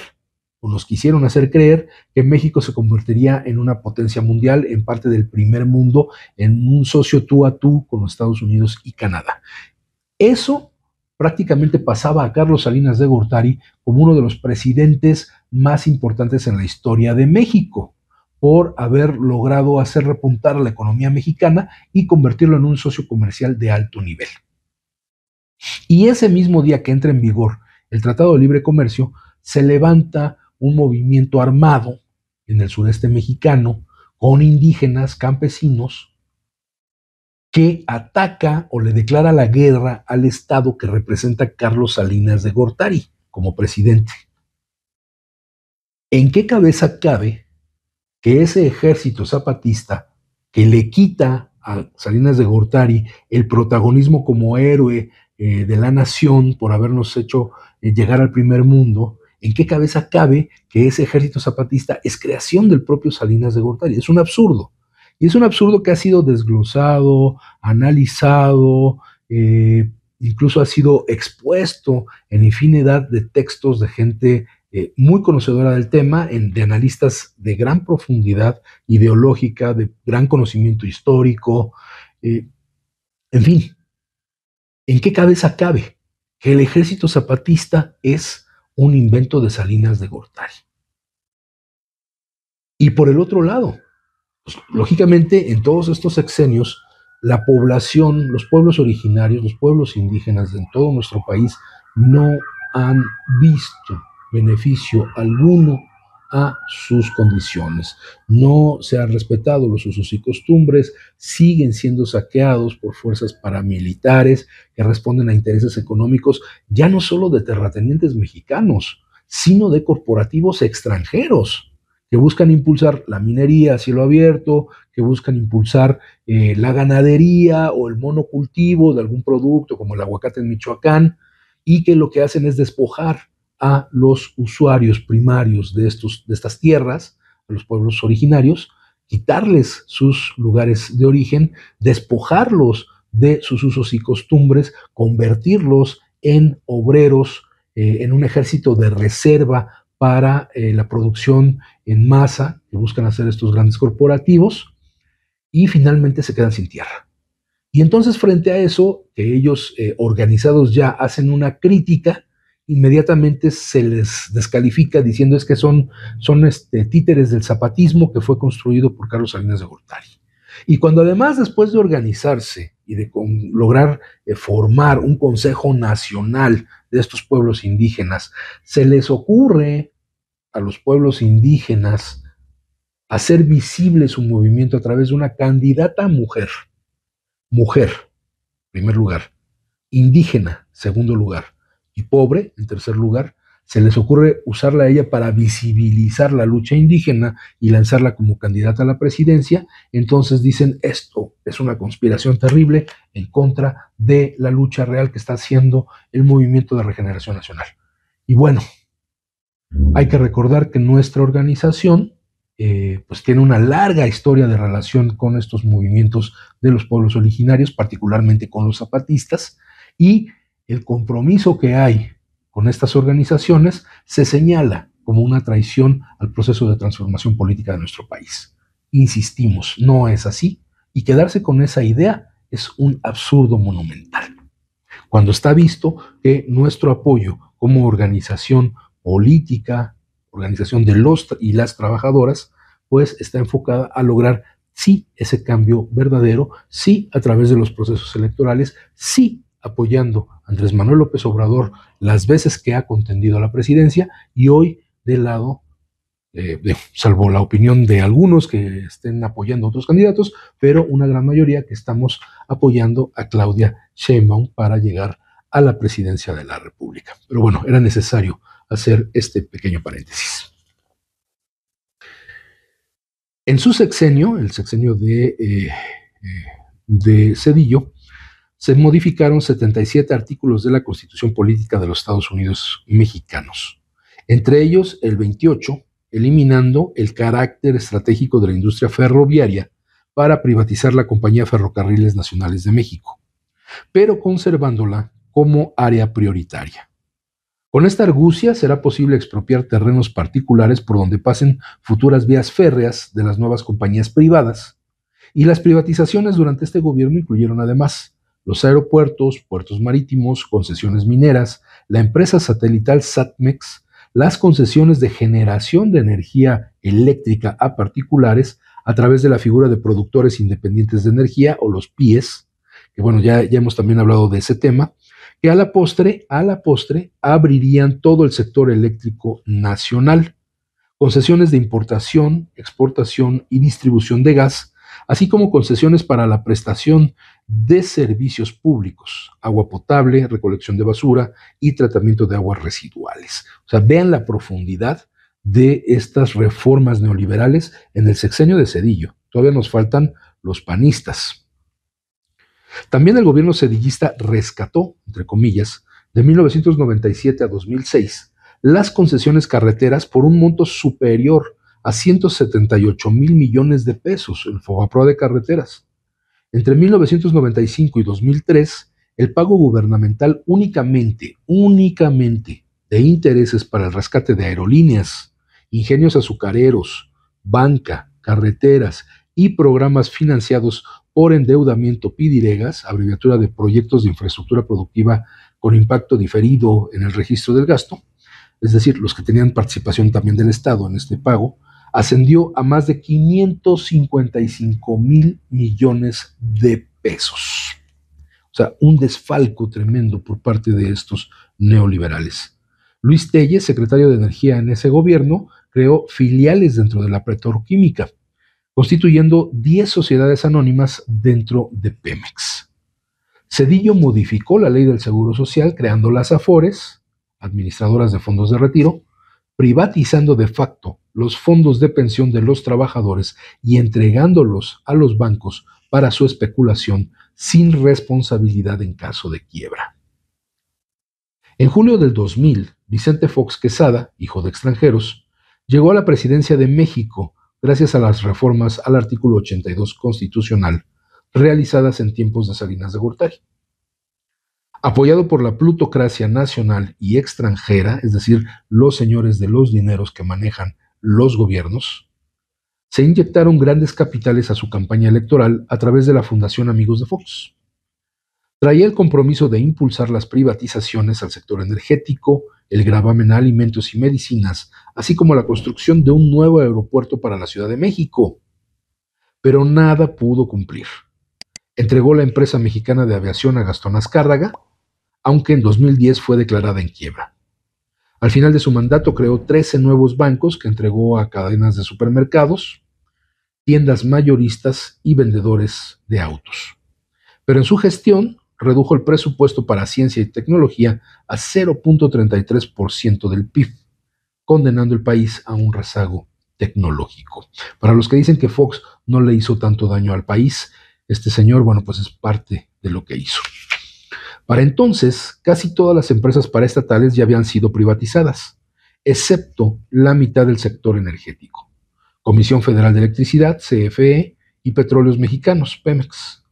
o nos quisieron hacer creer que México se convertiría en una potencia mundial, en parte del primer mundo, en un socio tú a tú con los Estados Unidos y Canadá. Eso prácticamente pasaba a Carlos Salinas de Gortari como uno de los presidentes más importantes en la historia de México por haber logrado hacer repuntar a la economía mexicana y convertirlo en un socio comercial de alto nivel. Y ese mismo día que entra en vigor el Tratado de Libre Comercio, se levanta un movimiento armado en el sureste mexicano con indígenas, campesinos, que ataca o le declara la guerra al Estado que representa Carlos Salinas de Gortari como presidente. ¿En qué cabeza cabe que ese ejército zapatista que le quita a Salinas de Gortari el protagonismo como héroe eh, de la nación por habernos hecho eh, llegar al primer mundo, ¿en qué cabeza cabe que ese ejército zapatista es creación del propio Salinas de Gortari? Es un absurdo. Y es un absurdo que ha sido desglosado, analizado, eh, incluso ha sido expuesto en infinidad de textos de gente eh, muy conocedora del tema, de analistas de gran profundidad ideológica, de gran conocimiento histórico, eh, en fin, ¿en qué cabeza cabe que el ejército zapatista es un invento de Salinas de Gortari? Y por el otro lado, pues, lógicamente en todos estos sexenios, la población, los pueblos originarios, los pueblos indígenas en todo nuestro país no han visto beneficio alguno a sus condiciones. No se han respetado los usos y costumbres, siguen siendo saqueados por fuerzas paramilitares que responden a intereses económicos ya no solo de terratenientes mexicanos, sino de corporativos extranjeros que buscan impulsar la minería a cielo abierto, que buscan impulsar eh, la ganadería o el monocultivo de algún producto como el aguacate en Michoacán, y que lo que hacen es despojar a los usuarios primarios de, estos, de estas tierras, a los pueblos originarios, quitarles sus lugares de origen, despojarlos de sus usos y costumbres, convertirlos en obreros, eh, en un ejército de reserva para eh, la producción en masa que buscan hacer estos grandes corporativos, y finalmente se quedan sin tierra. Y entonces frente a eso, que ellos eh, organizados ya hacen una crítica, inmediatamente se les descalifica diciendo es que son, son este, títeres del zapatismo que fue construido por Carlos Salinas de Gortari. Y cuando además después de organizarse y de lograr eh, formar un Consejo Nacional de estos pueblos indígenas, se les ocurre a los pueblos indígenas hacer visible su movimiento a través de una candidata mujer, mujer, primer lugar, indígena, segundo lugar, y pobre, en tercer lugar, se les ocurre usarla a ella para visibilizar la lucha indígena y lanzarla como candidata a la presidencia, entonces dicen esto es una conspiración terrible en contra de la lucha real que está haciendo el movimiento de regeneración nacional. Y bueno, hay que recordar que nuestra organización eh, pues tiene una larga historia de relación con estos movimientos de los pueblos originarios, particularmente con los zapatistas, y el compromiso que hay con estas organizaciones se señala como una traición al proceso de transformación política de nuestro país. Insistimos, no es así, y quedarse con esa idea es un absurdo monumental. Cuando está visto que nuestro apoyo como organización política, organización de los y las trabajadoras, pues está enfocada a lograr sí ese cambio verdadero, sí a través de los procesos electorales, sí apoyando Andrés Manuel López Obrador las veces que ha contendido a la presidencia y hoy de lado, eh, salvo la opinión de algunos que estén apoyando a otros candidatos, pero una gran mayoría que estamos apoyando a Claudia Sheinbaum para llegar a la presidencia de la República. Pero bueno, era necesario hacer este pequeño paréntesis. En su sexenio, el sexenio de, eh, eh, de Cedillo, se modificaron 77 artículos de la Constitución Política de los Estados Unidos mexicanos, entre ellos el 28, eliminando el carácter estratégico de la industria ferroviaria para privatizar la Compañía Ferrocarriles Nacionales de México, pero conservándola como área prioritaria. Con esta argucia será posible expropiar terrenos particulares por donde pasen futuras vías férreas de las nuevas compañías privadas, y las privatizaciones durante este gobierno incluyeron además los aeropuertos, puertos marítimos, concesiones mineras, la empresa satelital SatMex, las concesiones de generación de energía eléctrica a particulares a través de la figura de productores independientes de energía o los PIES, que bueno, ya, ya hemos también hablado de ese tema, que a la postre, a la postre, abrirían todo el sector eléctrico nacional, concesiones de importación, exportación y distribución de gas, así como concesiones para la prestación de servicios públicos, agua potable, recolección de basura y tratamiento de aguas residuales. O sea, vean la profundidad de estas reformas neoliberales en el sexenio de Cedillo. Todavía nos faltan los panistas. También el gobierno cedillista rescató, entre comillas, de 1997 a 2006 las concesiones carreteras por un monto superior a 178 mil millones de pesos, en fogaproa de carreteras. Entre 1995 y 2003, el pago gubernamental únicamente, únicamente de intereses para el rescate de aerolíneas, ingenios azucareros, banca, carreteras y programas financiados por endeudamiento PIDIREGAS, abreviatura de proyectos de infraestructura productiva con impacto diferido en el registro del gasto, es decir, los que tenían participación también del Estado en este pago, ascendió a más de 555 mil millones de pesos. O sea, un desfalco tremendo por parte de estos neoliberales. Luis Telles, secretario de Energía en ese gobierno, creó filiales dentro de la pretorquímica, constituyendo 10 sociedades anónimas dentro de Pemex. Cedillo modificó la ley del Seguro Social creando las AFORES, administradoras de fondos de retiro, privatizando de facto los fondos de pensión de los trabajadores y entregándolos a los bancos para su especulación sin responsabilidad en caso de quiebra. En julio del 2000, Vicente Fox Quesada, hijo de extranjeros, llegó a la presidencia de México gracias a las reformas al artículo 82 constitucional realizadas en tiempos de Salinas de Gortari. Apoyado por la plutocracia nacional y extranjera, es decir, los señores de los dineros que manejan los gobiernos, se inyectaron grandes capitales a su campaña electoral a través de la Fundación Amigos de Fox. Traía el compromiso de impulsar las privatizaciones al sector energético, el gravamen a alimentos y medicinas, así como la construcción de un nuevo aeropuerto para la Ciudad de México. Pero nada pudo cumplir. Entregó la empresa mexicana de aviación a Gastón Azcárraga, aunque en 2010 fue declarada en quiebra. Al final de su mandato creó 13 nuevos bancos que entregó a cadenas de supermercados, tiendas mayoristas y vendedores de autos. Pero en su gestión redujo el presupuesto para ciencia y tecnología a 0.33% del PIB, condenando el país a un rezago tecnológico. Para los que dicen que Fox no le hizo tanto daño al país, este señor, bueno, pues es parte de lo que hizo. Para entonces, casi todas las empresas paraestatales ya habían sido privatizadas, excepto la mitad del sector energético. Comisión Federal de Electricidad, CFE, y Petróleos Mexicanos, Pemex.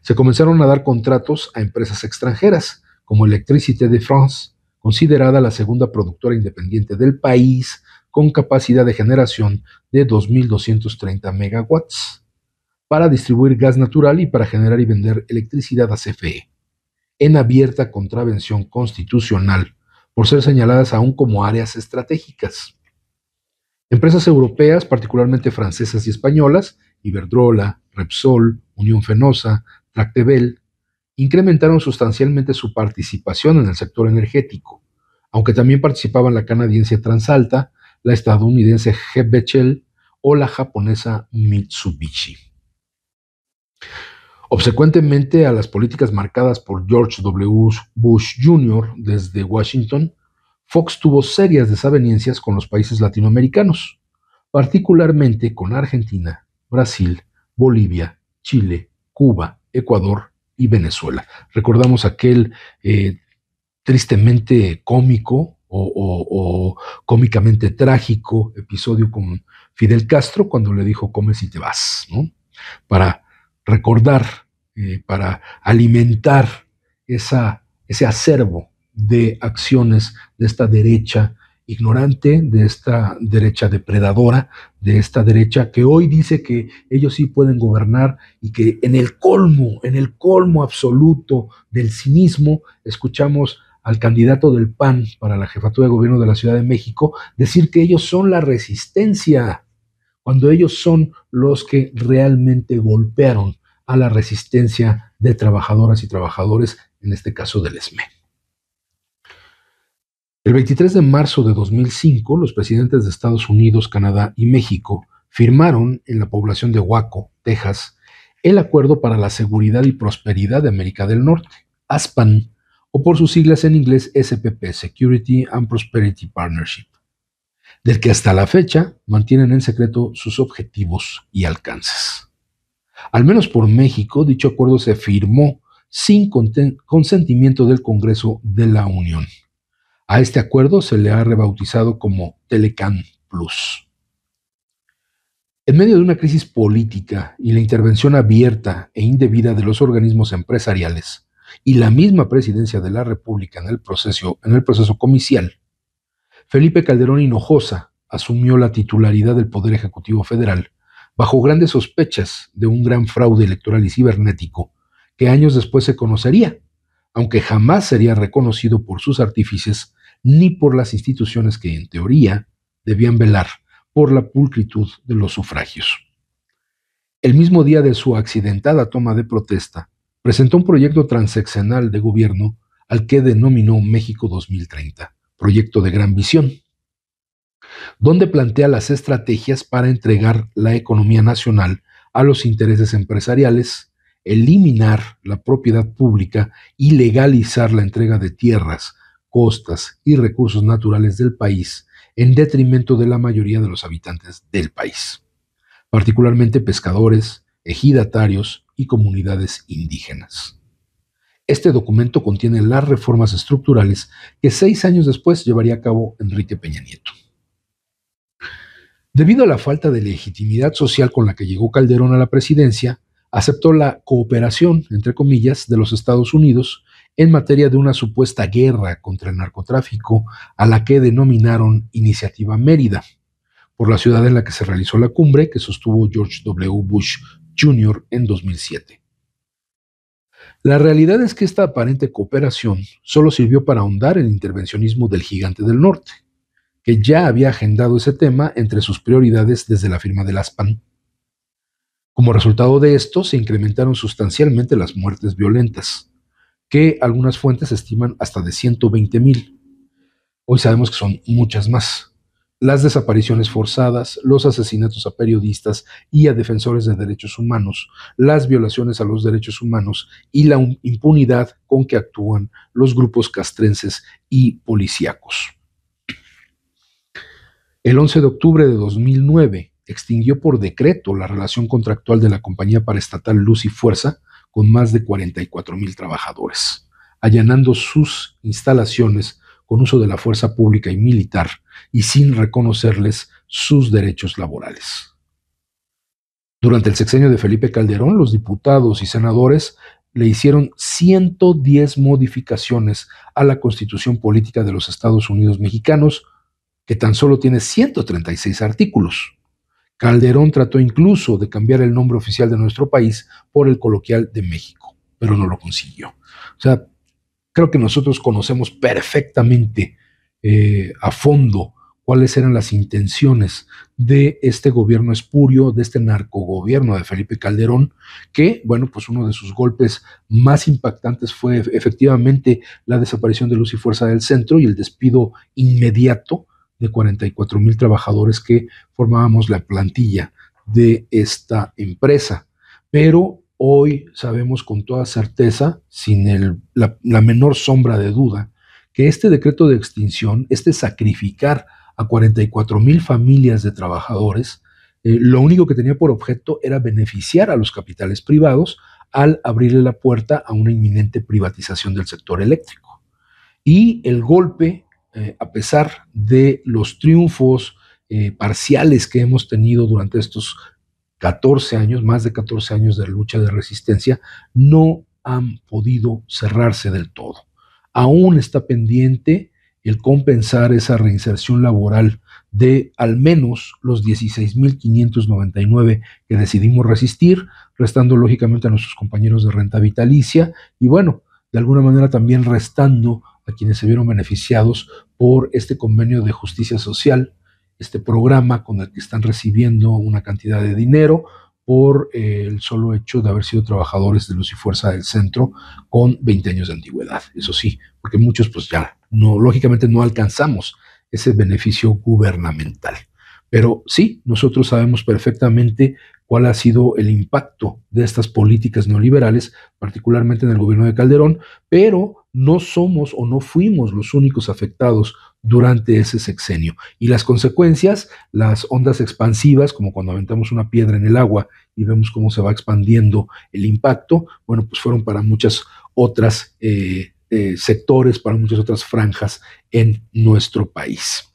Se comenzaron a dar contratos a empresas extranjeras, como Electricité de France, considerada la segunda productora independiente del país, con capacidad de generación de 2.230 megawatts, para distribuir gas natural y para generar y vender electricidad a CFE en abierta contravención constitucional por ser señaladas aún como áreas estratégicas. Empresas europeas, particularmente francesas y españolas, Iberdrola, Repsol, Unión Fenosa, Tractebel, incrementaron sustancialmente su participación en el sector energético, aunque también participaban la canadiense Transalta, la estadounidense Hebechel o la japonesa Mitsubishi. Obsecuentemente a las políticas marcadas por George W. Bush Jr. desde Washington, Fox tuvo serias desavenencias con los países latinoamericanos, particularmente con Argentina, Brasil, Bolivia, Chile, Cuba, Ecuador y Venezuela. Recordamos aquel eh, tristemente cómico o, cómicamente trágico episodio con Fidel Castro cuando le dijo come si te vas, ¿no? Para recordar, eh, para alimentar esa, ese acervo de acciones de esta derecha ignorante, de esta derecha depredadora, de esta derecha que hoy dice que ellos sí pueden gobernar y que en el colmo, en el colmo absoluto del cinismo, escuchamos al candidato del PAN para la jefatura de gobierno de la Ciudad de México decir que ellos son la resistencia, cuando ellos son los que realmente golpearon a la resistencia de trabajadoras y trabajadores, en este caso del SME. El 23 de marzo de 2005, los presidentes de Estados Unidos, Canadá y México firmaron en la población de Waco, Texas, el Acuerdo para la Seguridad y Prosperidad de América del Norte, ASPAN, o por sus siglas en inglés SPP, Security and Prosperity Partnership del que hasta la fecha mantienen en secreto sus objetivos y alcances. Al menos por México, dicho acuerdo se firmó sin consentimiento del Congreso de la Unión. A este acuerdo se le ha rebautizado como Telecan Plus. En medio de una crisis política y la intervención abierta e indebida de los organismos empresariales y la misma presidencia de la República en el proceso, en el proceso comicial, Felipe Calderón Hinojosa asumió la titularidad del Poder Ejecutivo Federal bajo grandes sospechas de un gran fraude electoral y cibernético que años después se conocería, aunque jamás sería reconocido por sus artífices ni por las instituciones que en teoría debían velar por la pulcritud de los sufragios. El mismo día de su accidentada toma de protesta, presentó un proyecto transeccional de gobierno al que denominó México 2030 proyecto de gran visión, donde plantea las estrategias para entregar la economía nacional a los intereses empresariales, eliminar la propiedad pública y legalizar la entrega de tierras, costas y recursos naturales del país en detrimento de la mayoría de los habitantes del país, particularmente pescadores, ejidatarios y comunidades indígenas. Este documento contiene las reformas estructurales que seis años después llevaría a cabo Enrique Peña Nieto. Debido a la falta de legitimidad social con la que llegó Calderón a la presidencia, aceptó la cooperación, entre comillas, de los Estados Unidos en materia de una supuesta guerra contra el narcotráfico a la que denominaron Iniciativa Mérida, por la ciudad en la que se realizó la cumbre que sostuvo George W. Bush Jr. en 2007. La realidad es que esta aparente cooperación solo sirvió para ahondar el intervencionismo del gigante del norte, que ya había agendado ese tema entre sus prioridades desde la firma del ASPAN. Como resultado de esto, se incrementaron sustancialmente las muertes violentas, que algunas fuentes estiman hasta de 120 mil. Hoy sabemos que son muchas más las desapariciones forzadas, los asesinatos a periodistas y a defensores de derechos humanos, las violaciones a los derechos humanos y la impunidad con que actúan los grupos castrenses y policíacos. El 11 de octubre de 2009 extinguió por decreto la relación contractual de la compañía paraestatal Luz y Fuerza con más de 44 mil trabajadores, allanando sus instalaciones con uso de la fuerza pública y militar y sin reconocerles sus derechos laborales. Durante el sexenio de Felipe Calderón, los diputados y senadores le hicieron 110 modificaciones a la Constitución Política de los Estados Unidos Mexicanos, que tan solo tiene 136 artículos. Calderón trató incluso de cambiar el nombre oficial de nuestro país por el coloquial de México, pero no lo consiguió. O sea, Creo que nosotros conocemos perfectamente eh, a fondo cuáles eran las intenciones de este gobierno espurio, de este narcogobierno de Felipe Calderón, que, bueno, pues uno de sus golpes más impactantes fue efectivamente la desaparición de Luz y Fuerza del Centro y el despido inmediato de 44 mil trabajadores que formábamos la plantilla de esta empresa. Pero Hoy sabemos con toda certeza, sin la, menor sombra de duda, que este decreto de extinción, este sacrificar a 44 mil familias de trabajadores, eh, lo único que tenía por objeto era beneficiar a los capitales privados al abrirle la puerta a una inminente privatización del sector eléctrico. Y el golpe, eh, a pesar de los triunfos eh, parciales que hemos tenido durante estos 14 años, más de 14 años de lucha de resistencia, no han podido cerrarse del todo. Aún está pendiente el compensar esa reinserción laboral de al menos los 16.599 que decidimos resistir, restando lógicamente a nuestros compañeros de renta vitalicia y bueno, de alguna manera también restando a quienes se vieron beneficiados por este convenio de justicia social este programa con el que están recibiendo una cantidad de dinero por eh, el solo hecho de haber sido trabajadores de Luz y Fuerza del Centro con 20 años de antigüedad. Eso sí, porque muchos pues ya no, lógicamente no alcanzamos ese beneficio gubernamental. Pero sí, nosotros sabemos perfectamente cuál ha sido el impacto de estas políticas neoliberales, particularmente en el gobierno de Calderón, pero no somos o no fuimos los únicos afectados durante ese sexenio. Y las consecuencias, las ondas expansivas, como cuando aventamos una piedra en el agua y vemos cómo se va expandiendo el impacto, bueno, pues fueron para muchas otras eh, eh, sectores, para muchas otras franjas en nuestro país.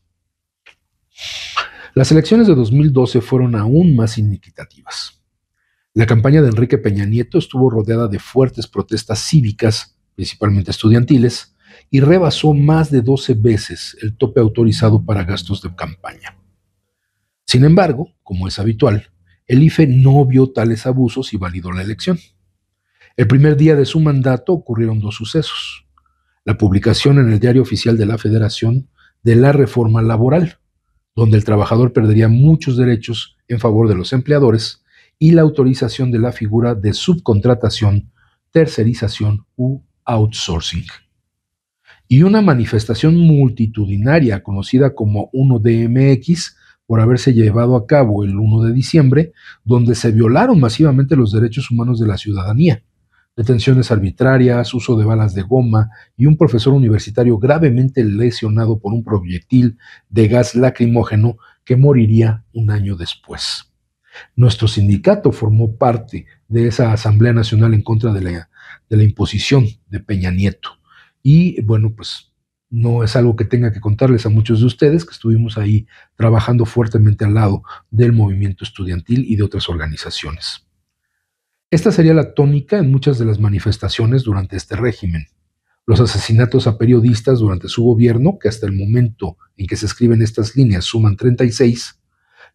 Las elecciones de 2012 fueron aún más iniquitativas. La campaña de Enrique Peña Nieto estuvo rodeada de fuertes protestas cívicas, principalmente estudiantiles, y rebasó más de 12 veces el tope autorizado para gastos de campaña. Sin embargo, como es habitual, el IFE no vio tales abusos y validó la elección. El primer día de su mandato ocurrieron dos sucesos. La publicación en el Diario Oficial de la Federación de la reforma laboral, donde el trabajador perdería muchos derechos en favor de los empleadores, y la autorización de la figura de subcontratación, tercerización u outsourcing y una manifestación multitudinaria conocida como 1DMX por haberse llevado a cabo el 1 de diciembre, donde se violaron masivamente los derechos humanos de la ciudadanía. Detenciones arbitrarias, uso de balas de goma y un profesor universitario gravemente lesionado por un proyectil de gas lacrimógeno que moriría un año después. Nuestro sindicato formó parte de esa Asamblea Nacional en contra de la, de la imposición de Peña Nieto y bueno, pues no es algo que tenga que contarles a muchos de ustedes que estuvimos ahí trabajando fuertemente al lado del movimiento estudiantil y de otras organizaciones. Esta sería la tónica en muchas de las manifestaciones durante este régimen. Los asesinatos a periodistas durante su gobierno, que hasta el momento en que se escriben estas líneas suman 36,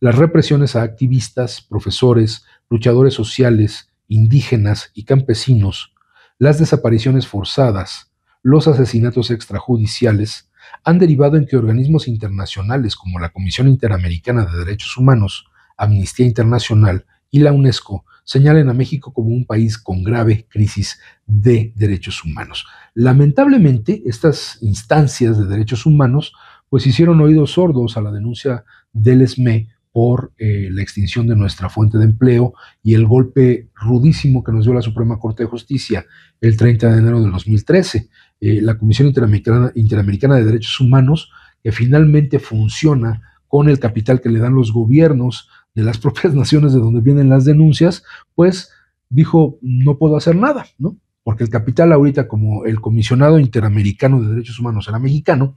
las represiones a activistas, profesores, luchadores sociales, indígenas y campesinos, las desapariciones forzadas, los asesinatos extrajudiciales han derivado en que organismos internacionales como la Comisión Interamericana de Derechos Humanos, Amnistía Internacional y la UNESCO señalen a México como un país con grave crisis de derechos humanos. Lamentablemente, estas instancias de derechos humanos pues hicieron oídos sordos a la denuncia del SME por eh, la extinción de nuestra fuente de empleo y el golpe rudísimo que nos dio la Suprema Corte de Justicia el 30 de enero de 2013. Eh, la Comisión Interamericana, Interamericana de Derechos Humanos, que finalmente funciona con el capital que le dan los gobiernos de las (laughs) propias naciones de donde vienen las denuncias, pues dijo, no puedo hacer nada, ¿no? porque el capital ahorita, como el comisionado interamericano de derechos humanos era mexicano,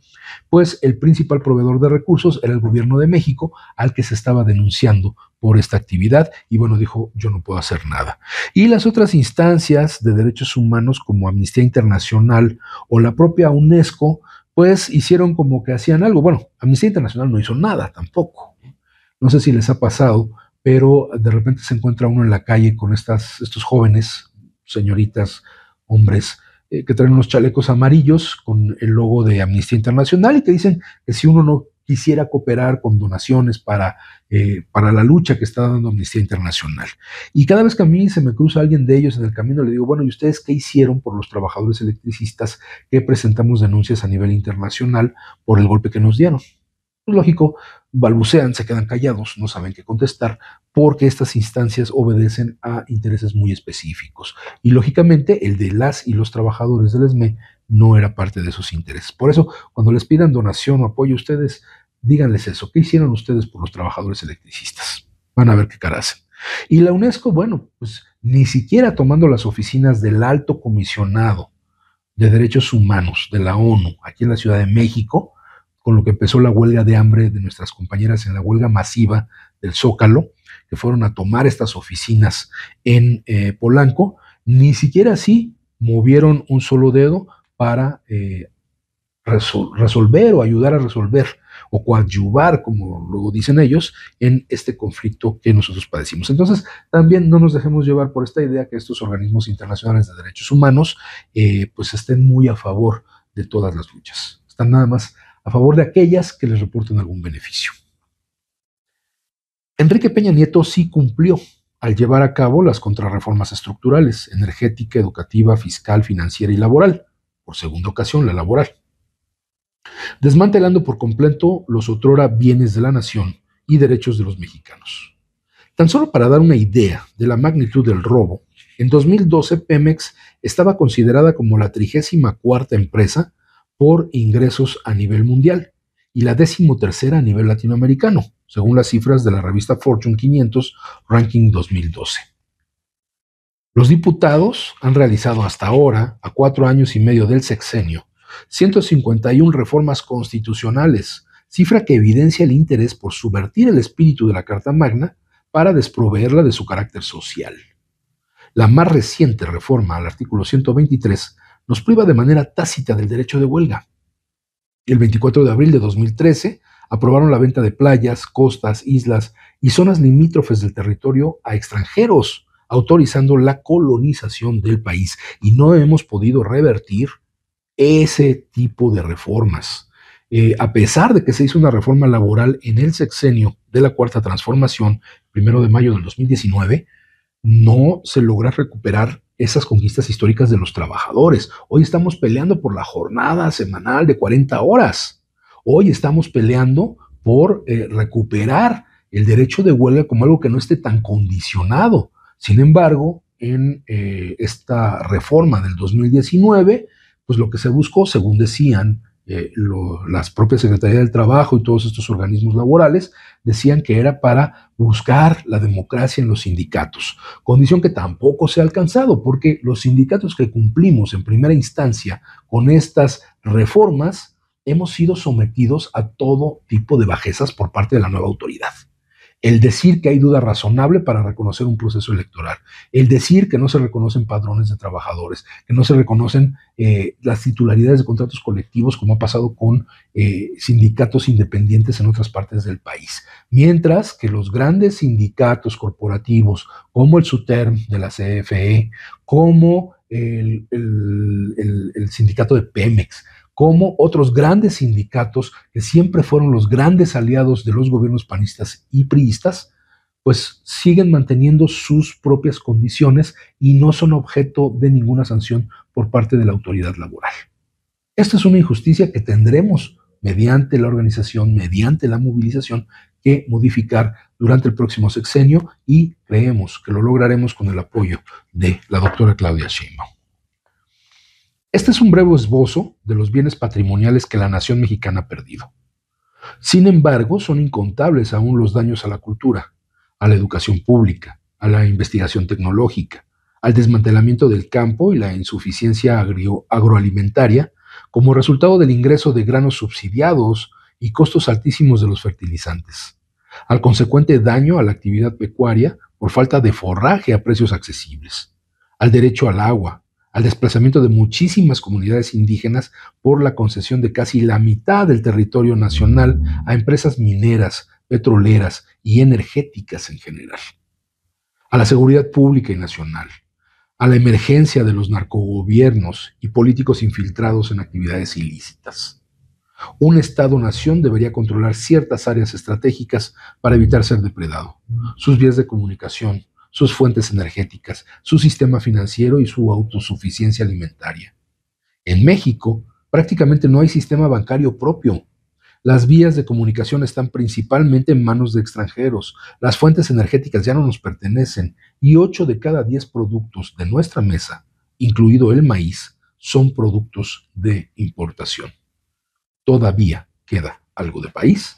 pues el principal proveedor de recursos era el gobierno de México al que se estaba denunciando por esta actividad y bueno, dijo, yo no puedo hacer nada. Y las otras instancias de derechos humanos como Amnistía Internacional o la propia UNESCO, pues hicieron como que hacían algo. Bueno, Amnistía Internacional no hizo nada tampoco. No sé si les ha pasado, pero de repente se encuentra uno en la calle con estas, estos jóvenes señoritas, hombres, eh, que traen unos chalecos amarillos con el logo de Amnistía Internacional y que dicen que si uno no quisiera cooperar con donaciones para, eh, para la lucha que está dando Amnistía Internacional. Y cada vez que a mí se me cruza alguien de ellos en el camino, le digo, bueno, ¿y ustedes qué hicieron por los trabajadores electricistas que presentamos denuncias a nivel internacional por el golpe que nos dieron? Es pues, lógico, balbucean, se quedan callados, no saben qué contestar, porque estas instancias obedecen a intereses muy específicos. Y lógicamente el de las y los trabajadores del ESME no era parte de esos intereses. Por eso, cuando les pidan donación o apoyo a ustedes, díganles eso. ¿Qué hicieron ustedes por los trabajadores electricistas? Van a ver qué cara hacen. Y la UNESCO, bueno, pues ni siquiera tomando las oficinas del alto comisionado de derechos humanos de la ONU aquí en la Ciudad de México, con lo que empezó la huelga de hambre de nuestras compañeras en la huelga masiva del Zócalo, que fueron a tomar estas oficinas en eh, Polanco, ni siquiera así movieron un solo dedo para eh, resolver o ayudar a resolver o coadyuvar, como luego dicen ellos, en este conflicto que nosotros padecimos. Entonces, también no nos dejemos llevar por esta idea que estos organismos internacionales de derechos humanos eh, pues estén muy a favor de todas las luchas. Están nada más a favor de aquellas que les reporten algún beneficio. Enrique Peña Nieto sí cumplió al llevar a cabo las contrarreformas estructurales, energética, educativa, fiscal, financiera y laboral, por segunda ocasión la laboral, desmantelando por completo los otrora bienes de la nación y derechos de los mexicanos. Tan solo para dar una idea de la magnitud del robo, en 2012 Pemex estaba considerada como la cuarta empresa por ingresos a nivel mundial y la decimotercera a nivel latinoamericano, según las cifras de la revista Fortune 500 Ranking 2012. Los diputados han realizado hasta ahora, a cuatro años y medio del sexenio, 151 reformas constitucionales, cifra que evidencia el interés por subvertir el espíritu de la Carta Magna para desproveerla de su carácter social. La más reciente reforma al artículo 123 nos priva de manera tácita del derecho de huelga. El 24 de abril de 2013 aprobaron la venta de playas, costas, islas y zonas limítrofes del territorio a extranjeros, autorizando la colonización del país. Y no hemos podido revertir ese tipo de reformas. Eh, a pesar de que se hizo una reforma laboral en el sexenio de la Cuarta Transformación, primero de mayo del 2019, no se logra recuperar esas conquistas históricas de los trabajadores. Hoy estamos peleando por la jornada semanal de 40 horas. Hoy estamos peleando por eh, recuperar el derecho de huelga como algo que no esté tan condicionado. Sin embargo, en eh, esta reforma del 2019, pues lo que se buscó, según decían eh, las propias Secretarías del Trabajo y todos estos organismos laborales decían que era para buscar la democracia en los sindicatos, condición que tampoco se ha alcanzado, porque los sindicatos que cumplimos en primera instancia con estas reformas, hemos sido sometidos a todo tipo de bajezas por parte de la nueva autoridad el decir que hay duda razonable para reconocer un proceso electoral, el decir que no se reconocen padrones de trabajadores, que no se reconocen eh, las titularidades de contratos colectivos como ha pasado con eh, sindicatos independientes en otras partes del país. Mientras que los grandes sindicatos corporativos como el SUTERM de la CFE, como el, el sindicato de Pemex, como otros grandes sindicatos que siempre fueron los grandes aliados de los gobiernos panistas y priistas, pues siguen manteniendo sus propias condiciones y no son objeto de ninguna sanción por parte de la autoridad laboral. Esta es una injusticia que tendremos mediante la organización, mediante la movilización, que modificar durante el próximo sexenio y creemos que lo lograremos con el apoyo de la doctora Claudia Sheinbaum. Este es un breve esbozo de los bienes patrimoniales que la nación mexicana ha perdido. Sin embargo, son incontables aún los daños a la cultura, a la educación pública, a la investigación tecnológica, al desmantelamiento del campo y la insuficiencia agroalimentaria como resultado del ingreso de granos subsidiados y costos altísimos de los fertilizantes, al consecuente daño a la actividad pecuaria por falta de forraje a precios accesibles, al derecho al agua, al desplazamiento de muchísimas comunidades indígenas por la concesión de casi la mitad del territorio nacional a empresas mineras, petroleras y energéticas en general, a la seguridad pública y nacional, a la emergencia de los narcogobiernos y políticos infiltrados en actividades ilícitas. Un Estado-nación debería controlar ciertas áreas estratégicas para evitar ser depredado, sus vías de comunicación, sus fuentes energéticas, su sistema financiero y su autosuficiencia alimentaria. En México, prácticamente no hay sistema bancario propio. Las vías de comunicación están principalmente en manos de extranjeros, las fuentes energéticas ya no nos pertenecen y 8 de cada 10 productos de nuestra mesa, incluido el maíz, son productos de importación. Todavía queda algo de país.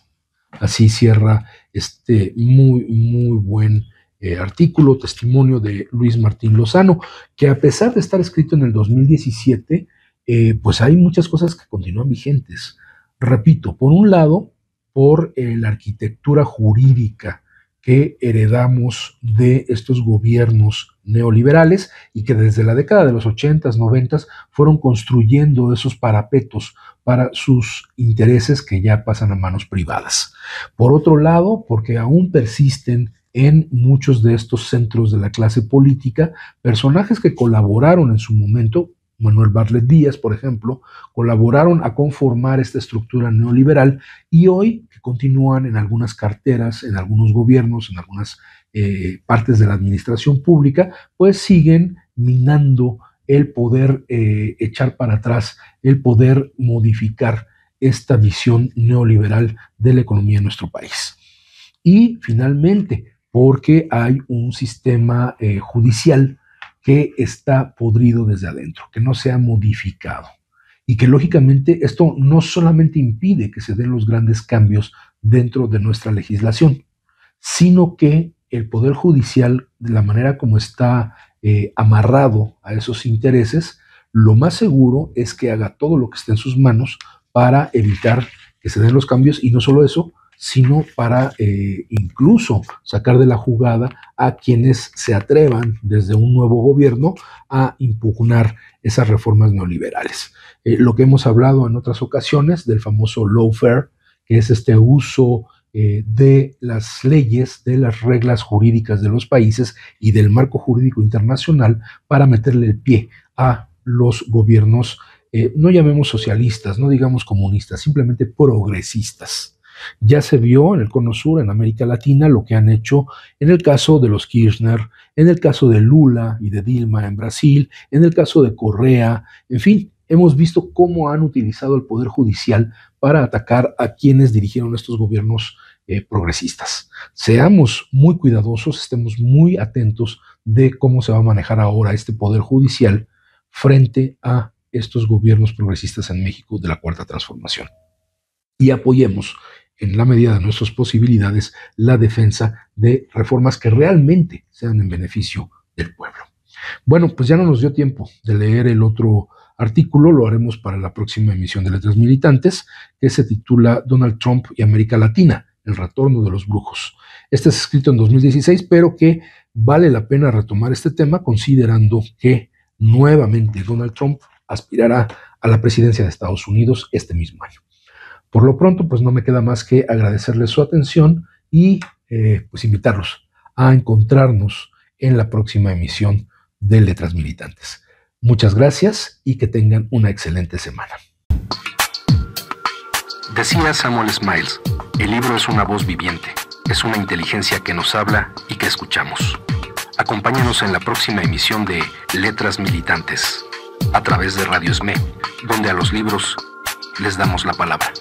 Así cierra este muy, muy buen eh, artículo, testimonio de Luis Martín Lozano, que a pesar de estar escrito en el 2017, eh, pues hay muchas cosas que continúan vigentes. Repito, por un lado, por eh, la arquitectura jurídica que heredamos de estos gobiernos neoliberales y que desde la década de los 80s, 90 fueron construyendo esos parapetos para sus intereses que ya pasan a manos privadas. Por otro lado, porque aún persisten en muchos de estos centros de la clase política, personajes que colaboraron en su momento, Manuel Bartlett Díaz, por ejemplo, colaboraron a conformar esta estructura neoliberal y hoy que continúan en algunas carteras, en algunos gobiernos, en algunas eh, partes de la administración pública, pues siguen minando el poder eh, echar para atrás, el poder modificar esta visión neoliberal de la economía en nuestro país. Y finalmente, porque hay un sistema eh, judicial que está podrido desde adentro, que no se ha modificado y que lógicamente esto no solamente impide que se den los grandes cambios dentro de nuestra legislación, sino que el Poder Judicial, de la manera como está eh, amarrado a esos intereses, lo más seguro es que haga todo lo que esté en sus manos para evitar que se den los cambios y no solo eso, sino para eh, incluso sacar de la jugada a quienes se atrevan desde un nuevo gobierno a impugnar esas reformas neoliberales. Eh, lo que hemos hablado en otras ocasiones del famoso lawfare, que es este uso eh, de las leyes, de las reglas jurídicas de los países y del marco jurídico internacional para meterle el pie a los gobiernos, no llamemos socialistas, no digamos comunistas, simplemente progresistas. Ya se vio en el Cono Sur, en América Latina, lo que han hecho en el caso de los Kirchner, en el caso de Lula y de Dilma en Brasil, en el caso de Correa, en fin, hemos visto cómo han utilizado el Poder Judicial para atacar a quienes dirigieron estos gobiernos eh, progresistas. Seamos muy cuidadosos, estemos muy atentos de cómo se va a manejar ahora este Poder Judicial frente a estos gobiernos progresistas en México de la Cuarta Transformación. Y apoyemos en la medida de nuestras posibilidades, la defensa de reformas que realmente sean en beneficio del pueblo. Bueno, pues ya no nos dio tiempo de leer el otro artículo, lo haremos para la próxima emisión de Letras Militantes, que se titula Donald Trump y América Latina, el retorno de los brujos. Este es escrito en 2016, pero que vale la pena retomar este tema considerando que nuevamente Donald Trump aspirará a la presidencia de Estados Unidos este mismo año. Por lo pronto, pues no me queda más que agradecerles su atención y eh, pues invitarlos a encontrarnos en la próxima emisión de Letras Militantes. Muchas gracias y que tengan una excelente semana. Decía Samuel Smiles, el libro es una voz viviente, es una inteligencia que nos habla y que escuchamos. Acompáñanos en la próxima emisión de Letras Militantes, a través de Radio SME, donde a los libros les damos la palabra.